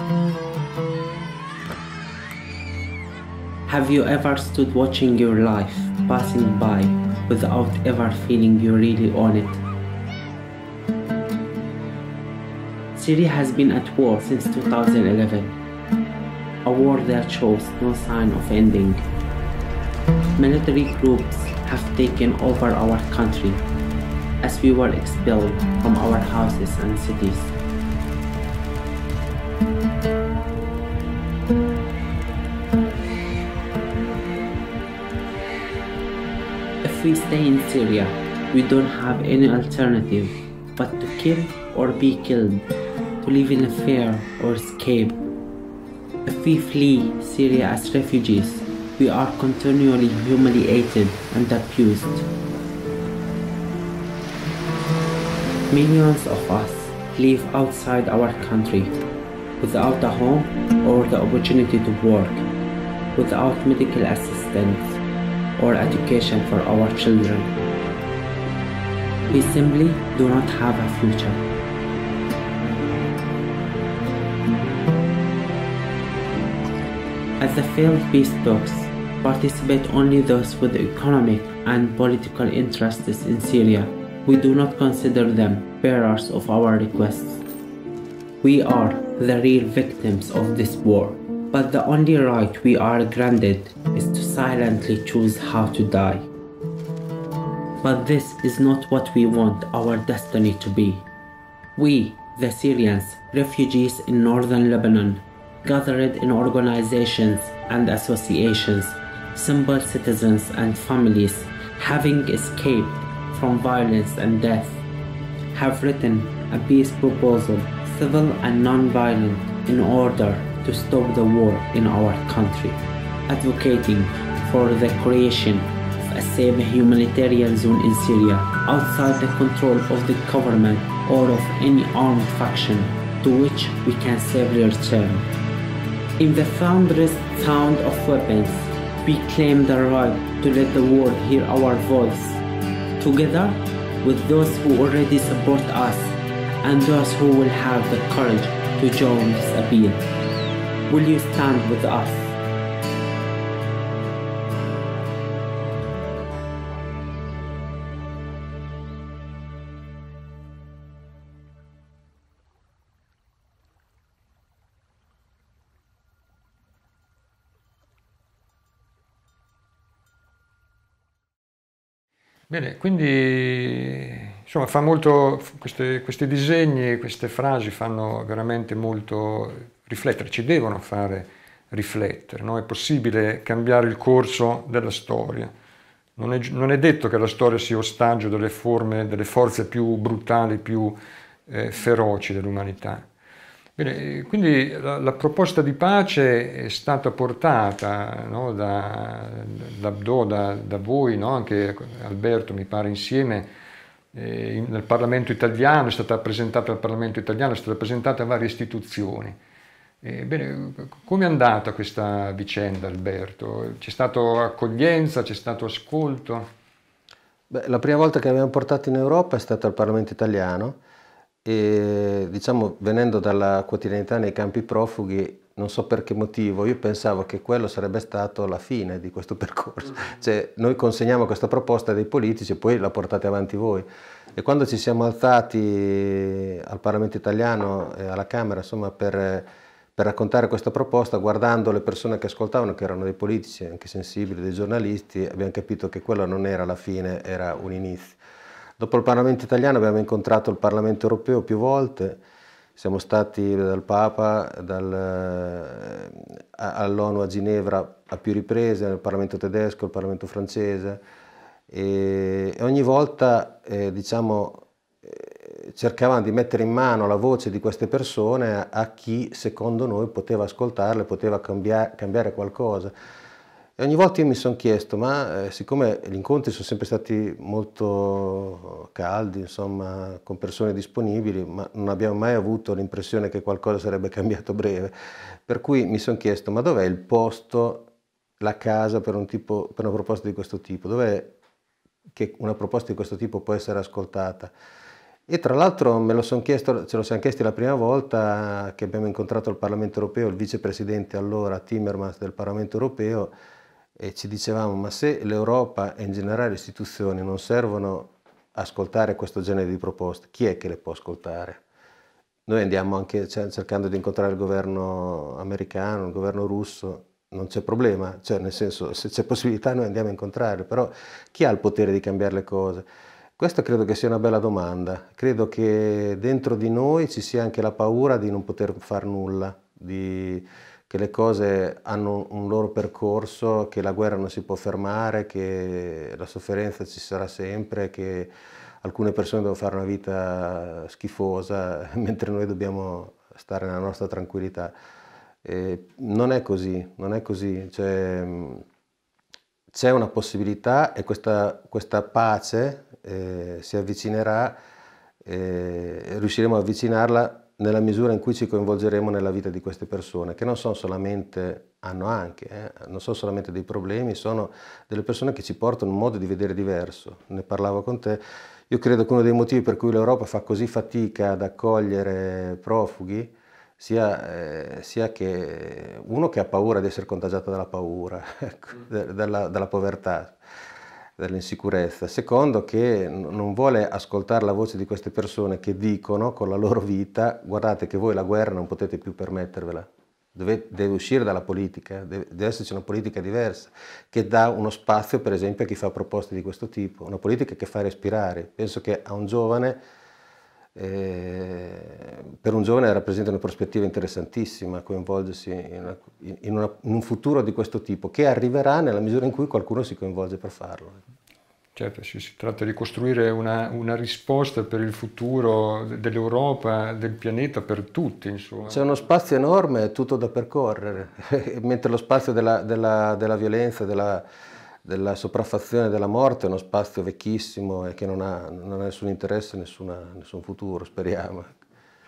Speaker 5: Thank you. Have you ever stood watching your life passing by without ever feeling you are really on it? Syria has been at war since 2011, a war that shows no sign of ending. Military groups have taken over our country as we were expelled from our houses and cities. we stay in Syria, we don't have any alternative but to kill or be killed, to live in a fear or escape. If we flee Syria as refugees, we are continually humiliated and abused. Millions of us live outside our country, without a home or the opportunity to work, without medical assistance or education for our children. We simply do not have a future. As the failed peace talks, participate only those with economic and political interests in Syria. We do not consider them bearers of our requests. We are the real victims of this war, but the only right we are granted is silently choose how to die. But this is not what we want our destiny to be. We, the Syrians, refugees in northern Lebanon, gathered in organizations and associations, simple citizens and families, having escaped from violence and death, have written a peace proposal, civil and non-violent, in order to stop the war in our country, advocating for the creation of a safe humanitarian zone in Syria, outside the control of the government or of any armed faction, to which we can safely return. In the thunderous sound of weapons, we claim the right to let the world hear our voice. Together with those who already support us and those who will have the courage to join this appeal. Will you stand with us?
Speaker 1: Bene, quindi insomma fa molto, queste, questi disegni, queste frasi fanno veramente molto riflettere, ci devono fare riflettere, no? è possibile cambiare il corso della storia. Non è, non è, detto che la storia sia ostaggio delle forme, delle forze più brutali, più eh, feroci dell'umanità. Bene, quindi la, la, proposta di pace è stata portata no, da, da, da, da, voi, no, anche Alberto mi pare insieme, eh, in, nel Parlamento italiano, è stata presentata al Parlamento italiano, è stata presentata a varie istituzioni. Eh, come è andata questa vicenda Alberto? C'è stato accoglienza, c'è stato ascolto?
Speaker 4: Beh, la prima volta che l'abbiamo portata in Europa è stata al Parlamento italiano e diciamo venendo dalla quotidianità nei campi profughi non so per che motivo, io pensavo che quello sarebbe stato la fine di questo percorso. Mm. Cioè, noi consegniamo questa proposta dei politici e poi la portate avanti voi. E quando ci siamo alzati al Parlamento italiano e alla Camera, insomma, per, per raccontare questa proposta, guardando le persone che ascoltavano, che erano dei politici, anche sensibili, dei giornalisti, abbiamo capito che quella non era la fine, era un inizio. Dopo il Parlamento italiano abbiamo incontrato il Parlamento europeo più volte, siamo stati dal Papa dal, eh, all'ONU a Ginevra a più riprese, nel Parlamento tedesco, al Parlamento francese e, ogni volta eh, diciamo, eh, cercavamo di mettere in mano la voce di queste persone a chi secondo noi poteva ascoltarle, poteva cambiare, cambiare qualcosa. E ogni volta io mi sono chiesto, ma eh, siccome gli incontri sono sempre stati molto caldi, insomma, con persone disponibili, ma non abbiamo mai avuto l'impressione che qualcosa sarebbe cambiato breve, per cui mi sono chiesto, ma dov'è il posto, la casa per, un tipo, per una proposta di questo tipo? Dov'è che una proposta di questo tipo può essere ascoltata? E tra l'altro me lo son chiesto, ce lo siamo chiesti la prima volta che abbiamo incontrato il Parlamento europeo, il vicepresidente allora Timmermans del Parlamento europeo, e ci dicevamo ma se l'Europa e in generale le istituzioni non servono a ascoltare questo genere di proposte, chi è che le può ascoltare? Noi andiamo anche cioè, cercando di incontrare il governo americano, il governo russo, non c'è problema, cioè nel senso se c'è possibilità noi andiamo a incontrarli, però chi ha il potere di cambiare le cose? Questa credo che sia una bella domanda, credo che dentro di noi ci sia anche la paura di non poter fare nulla, di che le cose hanno un loro percorso, che la guerra non si può fermare, che la sofferenza ci sarà sempre, che alcune persone devono fare una vita schifosa mentre noi dobbiamo stare nella nostra tranquillità. Eh, non è così, non è così. Cioè, c'è una possibilità e questa, questa pace eh, si avvicinerà, eh, riusciremo ad avvicinarla nella misura in cui ci coinvolgeremo nella vita di queste persone, che non sono solamente, hanno anche, eh, non sono solamente dei problemi, sono delle persone che ci portano un modo di vedere diverso. Ne parlavo con te, io credo che uno dei motivi per cui l'Europa fa così fatica ad accogliere profughi sia, eh, sia che uno che ha paura di essere contagiato dalla paura, ecco, mm. dalla, dalla povertà dall'insicurezza, secondo che non vuole ascoltare la voce di queste persone che dicono con la loro vita guardate che voi la guerra non potete più permettervela, deve, deve uscire dalla politica, deve, deve, esserci una politica diversa, che dà uno spazio per esempio a chi fa proposte di questo tipo, una politica che fa respirare. Penso che a un giovane, eh, per un giovane rappresenta una prospettiva interessantissima coinvolgersi in, una, in, una, in un futuro di questo tipo, che arriverà nella misura in cui qualcuno si coinvolge per farlo.
Speaker 1: Certo, sì, si tratta di costruire una, una risposta per il futuro dell'Europa, del pianeta, per tutti. C'è
Speaker 4: uno spazio enorme, è tutto da percorrere, mentre lo spazio della, della, della violenza, della, della, sopraffazione, della morte è uno spazio vecchissimo e che non ha, non ha nessun interesse, nessuna, nessun futuro, speriamo.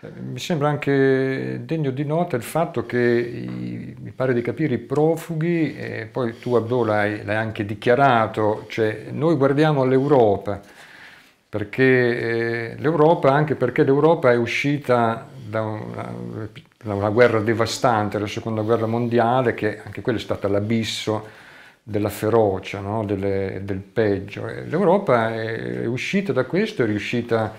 Speaker 4: Mi
Speaker 1: sembra anche degno di nota il fatto che, i, mi pare di capire, i profughi, e poi tu Abdo l'hai, anche dichiarato, cioè noi guardiamo all'Europa, perché eh, l'Europa, anche perché l'Europa è uscita da una, da una, guerra devastante, la seconda guerra mondiale, che anche quella è stata l'abisso della ferocia, no? Dele, del peggio. L'Europa è, è uscita da questo, è riuscita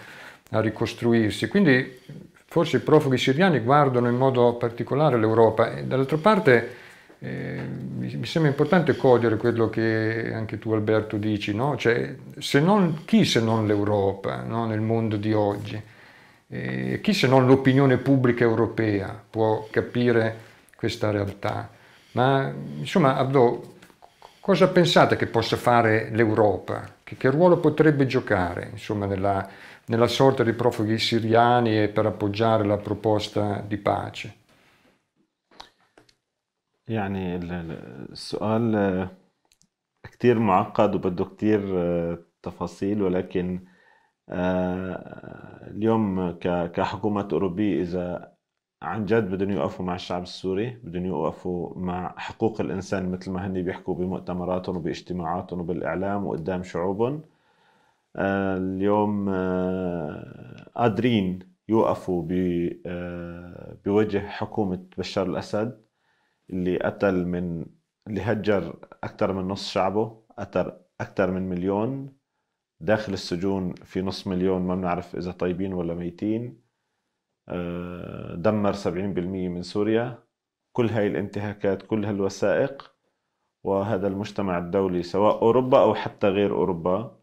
Speaker 1: a ricostruirsi, quindi forse i profughi siriani guardano in modo particolare l'Europa. Dall'altra parte eh, mi sembra importante cogliere quello che anche tu Alberto dici, no? cioè, se non, chi se non l'Europa no? nel mondo di oggi? Eh, chi se non l'opinione pubblica europea può capire questa realtà? Ma insomma, Abdo, cosa pensate che possa fare l'Europa? Che, che ruolo potrebbe giocare insomma, nella, nella sorta dei profughi siriani e per appoggiare la
Speaker 2: proposta di pace. يعني السؤال آه، كتير معقد وبده كتير آه، تفاصيل ولكن آه، اليوم كحكومات أوروبية إذا عن جد بدهم يوقفوا مع الشعب السوري بدهم يوقفوا مع حقوق الإنسان مثل ما هني بيحكوا بمؤتمراتهم وباجتماعاتهم وبالإعلام وقدام شعوبهم اليوم آه، قادرين يوقفوا آه، بوجه حكومة بشار الأسد اللي قتل من اللي هجر أكثر من نص شعبه قتل أكثر من مليون داخل السجون في نص مليون ما بنعرف إذا طيبين ولا ميتين آه، دمر 70% من سوريا كل هاي الانتهاكات كل هالوثائق وهذا المجتمع الدولي سواء أوروبا أو حتى غير أوروبا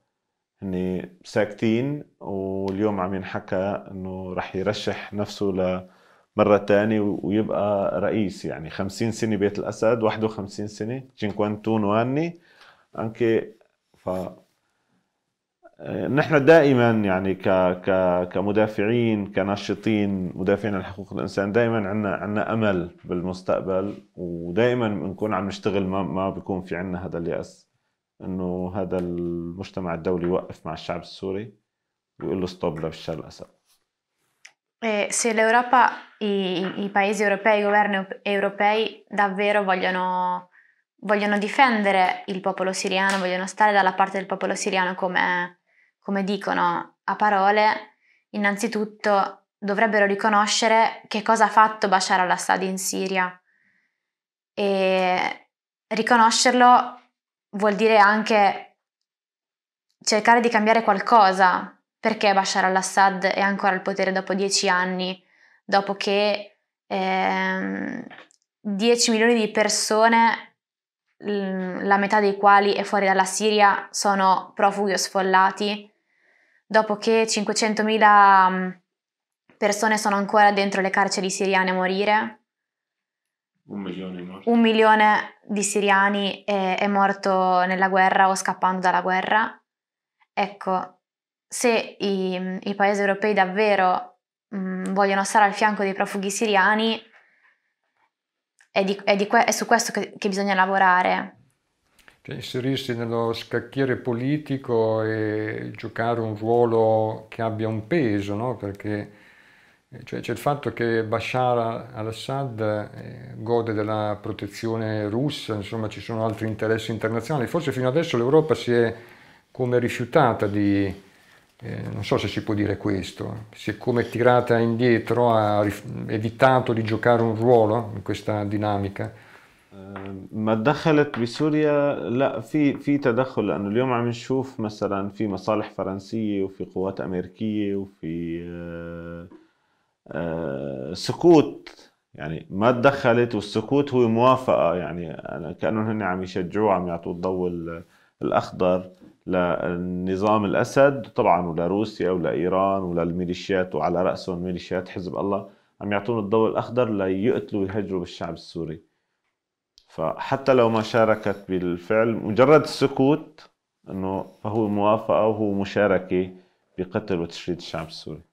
Speaker 2: هن ساكتين واليوم عم ينحكى انه رح يرشح نفسه لمره ثانيه ويبقى رئيس يعني 50 سنه بيت الاسد 51 سنه جينكوانتون واني انكي ف آه، نحن دائما يعني ك ك كمدافعين كناشطين مدافعين عن حقوق الانسان دائما عندنا عندنا امل بالمستقبل ودائما بنكون عم نشتغل ما, ما بيكون في عندنا هذا الياس انه هذا المجتمع الدولي يوقف مع الشعب السوري ويقول له ستوب لبشار الاسد
Speaker 3: E se l'Europa, i, i paesi europei, i governi europei davvero vogliono, vogliono difendere il popolo siriano, vogliono stare dalla parte del popolo siriano come, come dicono a parole, innanzitutto dovrebbero riconoscere che cosa ha fatto Bashar al-Assad in Siria e riconoscerlo vuol dire anche cercare di cambiare qualcosa, perché Bashar al-Assad è ancora al potere dopo dieci anni, dopo che ehm, 10 milioni di persone, la metà dei quali è fuori dalla Siria, sono profughi o sfollati, dopo che 500.000 persone sono ancora dentro le carceri siriane a morire,
Speaker 2: un milione,
Speaker 3: un milione di siriani è, è, morto nella guerra o scappando dalla guerra. Ecco, se i, i paesi europei davvero mh, mm, vogliono stare al fianco dei profughi siriani, è, di, è, di que- è su questo che, che bisogna lavorare.
Speaker 1: Cioè, inserirsi nello scacchiere politico e giocare un ruolo che abbia un peso, no? Perché eh, cioè c'è il fatto che Bashar al-Assad eh, gode della protezione russa, insomma ci sono altri interessi internazionali. Forse fino adesso l'Europa si è come rifiutata di, eh, non so se si può dire questo, si è come tirata indietro, ha
Speaker 2: evitato di giocare un ruolo in questa dinamica. ما تدخلت بسوريا لا في في تدخل لانه اليوم عم نشوف مثلا في مصالح فرنسيه وفي قوات امريكيه وفي آه، سكوت يعني ما تدخلت والسكوت هو موافقه يعني كانهم هن عم يشجعوه عم يعطوه الضوء الاخضر لنظام الاسد طبعا ولروسيا ولايران وللميليشيات وعلى راسهم ميليشيات حزب الله عم يعطون الضوء الاخضر ليقتلوا ويهجروا بالشعب السوري فحتى لو ما شاركت بالفعل مجرد السكوت انه فهو موافقه وهو مشاركه بقتل وتشريد الشعب السوري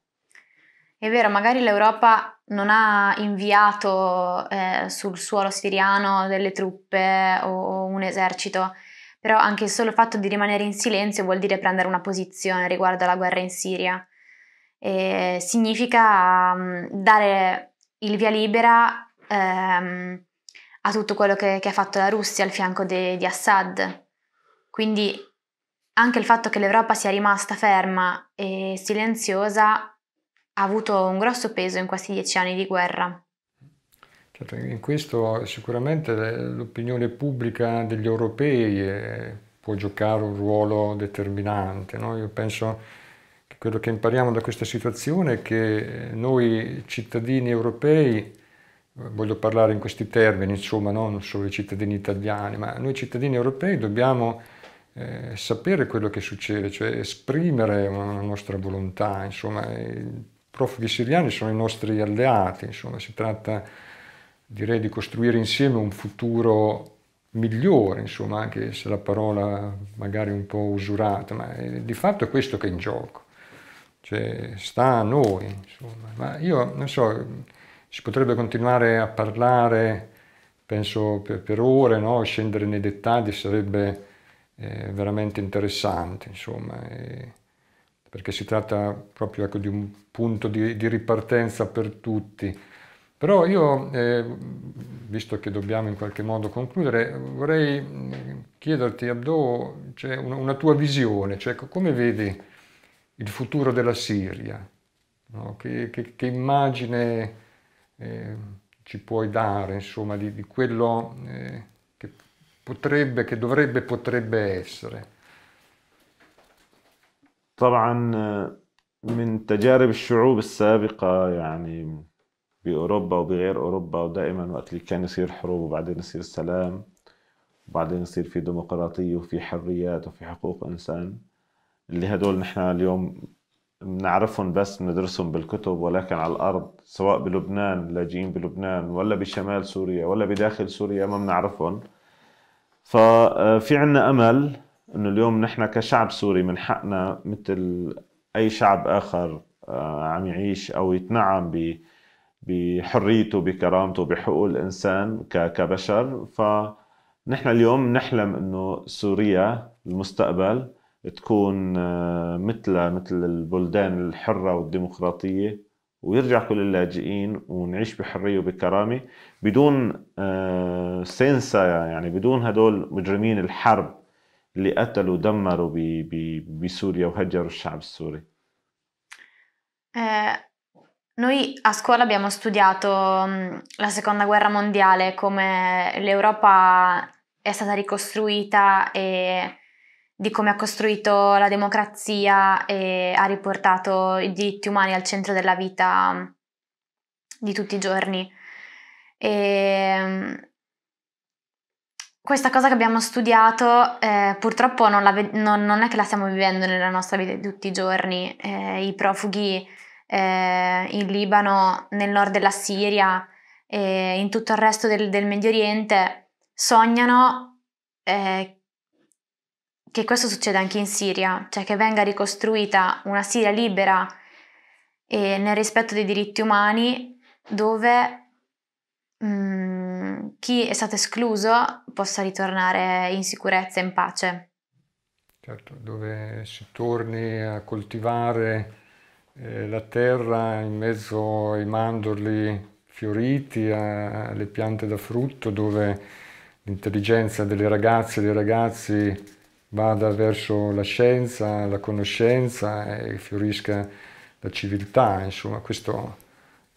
Speaker 3: È vero, magari l'Europa non ha inviato eh, sul suolo siriano delle truppe o, un esercito, però anche il solo fatto di rimanere in silenzio vuol dire prendere una posizione riguardo alla guerra in Siria. E significa um, dare il via libera um, a tutto quello che, che, ha fatto la Russia al fianco de, di Assad. Quindi anche il fatto che l'Europa sia rimasta ferma e silenziosa ha avuto un grosso peso in questi dieci anni di guerra.
Speaker 1: Certo, in questo sicuramente l'opinione pubblica degli europei eh, può giocare un ruolo determinante. No? Io penso che quello che impariamo da questa situazione è che eh, noi cittadini europei, eh, voglio parlare in questi termini, insomma, non solo i cittadini italiani, ma noi cittadini europei dobbiamo eh, sapere quello che succede, cioè esprimere una nostra volontà, insomma, profughi siriani sono i nostri alleati, insomma si tratta direi di costruire insieme un futuro migliore, insomma anche se la parola magari un po' usurata, ma eh, di fatto è questo che è in gioco, cioè sta a noi, insomma. Ma io non so, si potrebbe continuare a parlare, penso per, per ore, no? scendere nei dettagli sarebbe eh, veramente interessante, insomma. E, perché si tratta proprio ecco, di un punto di, di, ripartenza per tutti. Però io, eh, visto che dobbiamo in qualche modo concludere, vorrei eh, chiederti, Abdo, cioè una, una, tua visione, cioè ecco, come vedi il futuro della Siria? No? Che, che, che, immagine eh, ci puoi dare, insomma, di, di quello eh, che potrebbe, che dovrebbe, potrebbe essere?
Speaker 2: طبعا آه، من تجارب الشعوب السابقة يعني بأوروبا وبغير أوروبا ودائما وقت اللي كان يصير حروب وبعدين يصير سلام وبعدين يصير في ديمقراطية وفي حريات وفي حقوق إنسان اللي هدول نحن اليوم بنعرفهم بس بندرسهم بالكتب ولكن على الأرض سواء بلبنان لاجئين بلبنان ولا بشمال سوريا ولا بداخل سوريا ما بنعرفهم ففي آه، عنا أمل انه اليوم نحن كشعب سوري من حقنا مثل اي شعب اخر آه، عم يعيش او يتنعم ب بحريته بكرامته بحقوق الانسان كبشر فنحن اليوم نحلم انه سوريا المستقبل تكون آه، مثل مثل البلدان الحره والديمقراطيه ويرجع كل اللاجئين ونعيش بحريه وبكرامه بدون آه، سينسا يعني بدون هدول مجرمين الحرب اللي قتلوا ودمروا بسوريا وهجروا الشعب السوري
Speaker 3: eh, noi a scuola abbiamo studiato mm, la seconda guerra mondiale, come l'Europa è stata ricostruita e di come ha costruito la democrazia e ha riportato i diritti umani al centro della vita mm, di tutti i giorni. E mm, questa cosa che abbiamo studiato eh, purtroppo non, ve- non, non, è che la stiamo vivendo nella nostra vita di tutti i giorni. Eh, I profughi eh, in Libano, nel nord della Siria e in tutto il resto del, del Medio Oriente sognano eh, che questo succeda anche in Siria, cioè che venga ricostruita una Siria libera e nel rispetto dei diritti umani dove... Mh, mm, chi è stato escluso possa ritornare in sicurezza e in pace.
Speaker 1: Certo, dove si torni a coltivare eh, la terra in mezzo ai mandorli fioriti, a, alle piante da frutto, dove l'intelligenza delle ragazze e dei ragazzi vada verso la scienza, la conoscenza e fiorisca la civiltà, insomma questo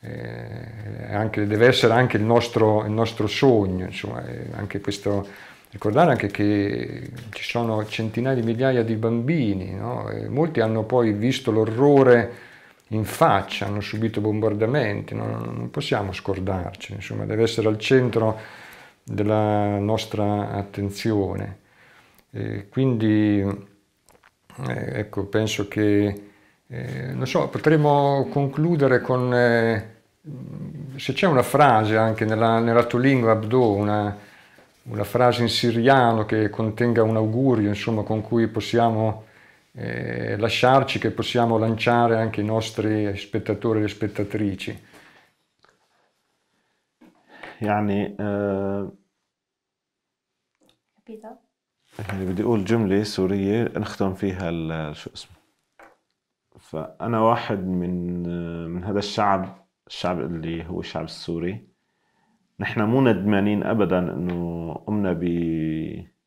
Speaker 1: eh, anche, deve essere anche il nostro, il nostro sogno, insomma, eh, anche questo, ricordare anche che ci sono centinaia di migliaia di bambini, no? molti hanno poi visto l'orrore in faccia, hanno subito bombardamenti, no? non possiamo scordarci, insomma, deve essere al centro della nostra attenzione. E quindi eh, ecco, penso che eh, non so, potremmo concludere con, eh, se c'è una frase anche nella, nella tua lingua, Abdo, una, una, frase in siriano che contenga un augurio, insomma, con cui possiamo eh, lasciarci, che possiamo lanciare anche i nostri spettatori e spettatrici.
Speaker 2: يعني بدي اقول جمله سوريه نختم فيها شو اسمه فأنا واحد من من هذا الشعب الشعب اللي هو الشعب السوري نحن مو ندمانين أبدا إنه قمنا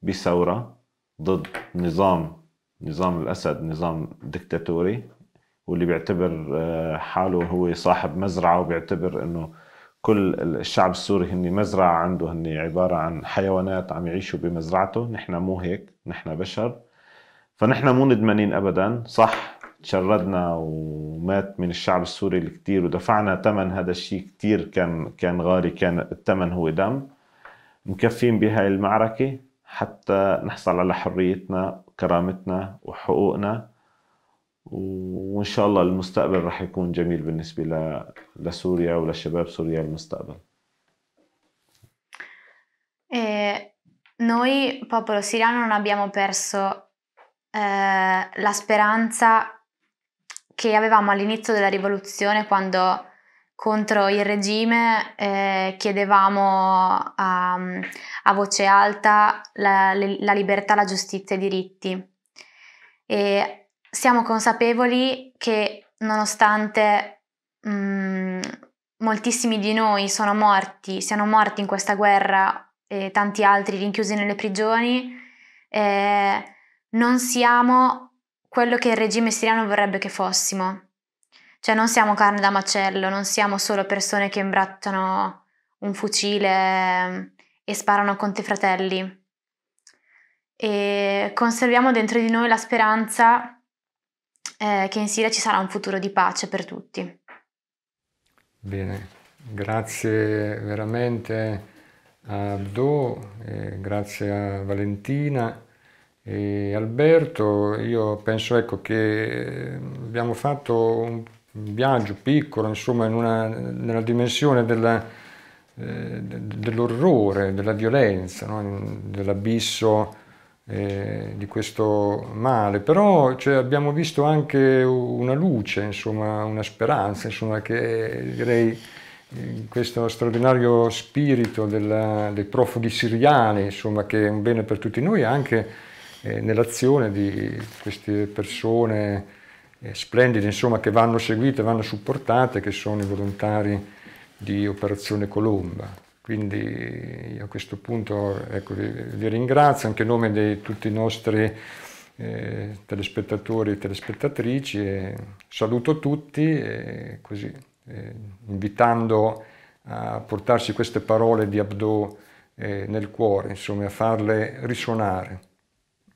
Speaker 2: بثورة ضد نظام نظام الأسد نظام دكتاتوري واللي بيعتبر حاله هو صاحب مزرعة وبيعتبر إنه كل الشعب السوري هن مزرعة عنده هن عبارة عن حيوانات عم يعيشوا بمزرعته نحن مو هيك نحن بشر فنحن مو ندمانين أبدا صح تشردنا ومات من الشعب السوري الكثير ودفعنا ثمن هذا الشيء كثير كان كان غالي كان الثمن هو دم مكفين بهاي المعركة حتى نحصل على حريتنا وكرامتنا وحقوقنا وإن شاء الله المستقبل رح يكون جميل بالنسبة لسوريا ولشباب سوريا المستقبل
Speaker 3: eh, noi popolo siriano non abbiamo perso eh, la speranza che avevamo all'inizio della rivoluzione quando contro il regime eh, chiedevamo a, a, voce alta la, la libertà, la giustizia e i diritti. E siamo consapevoli che nonostante mh, mm, moltissimi di noi sono morti, siano morti in questa guerra e tanti altri rinchiusi nelle prigioni, eh, non siamo quello che il regime siriano vorrebbe che fossimo. Cioè non siamo carne da macello, non siamo solo persone che imbrattano un fucile ehm, e sparano con te fratelli. E conserviamo dentro di noi la speranza eh, che in Siria ci sarà un futuro di pace per tutti.
Speaker 1: Bene, grazie veramente a Abdo, grazie a Valentina. E Alberto, io penso ecco, che abbiamo fatto un viaggio piccolo, insomma, in una, nella dimensione della, eh, dell'orrore, della violenza, no? dell'abisso eh, di questo male, però cioè, abbiamo visto anche una luce, insomma, una speranza, insomma, che direi questo straordinario spirito della, dei profughi siriani, insomma, che è un bene per tutti noi, anche eh, nell'azione di queste persone eh, splendide, insomma, che vanno seguite, vanno supportate, che sono i volontari di Operazione Colomba. Quindi eh, a questo punto ecco, vi, vi, ringrazio anche a nome di tutti i nostri eh, telespettatori e telespettatrici e saluto tutti e eh, così, eh, invitando a portarsi queste parole di Abdo eh, nel cuore, insomma a farle risuonare.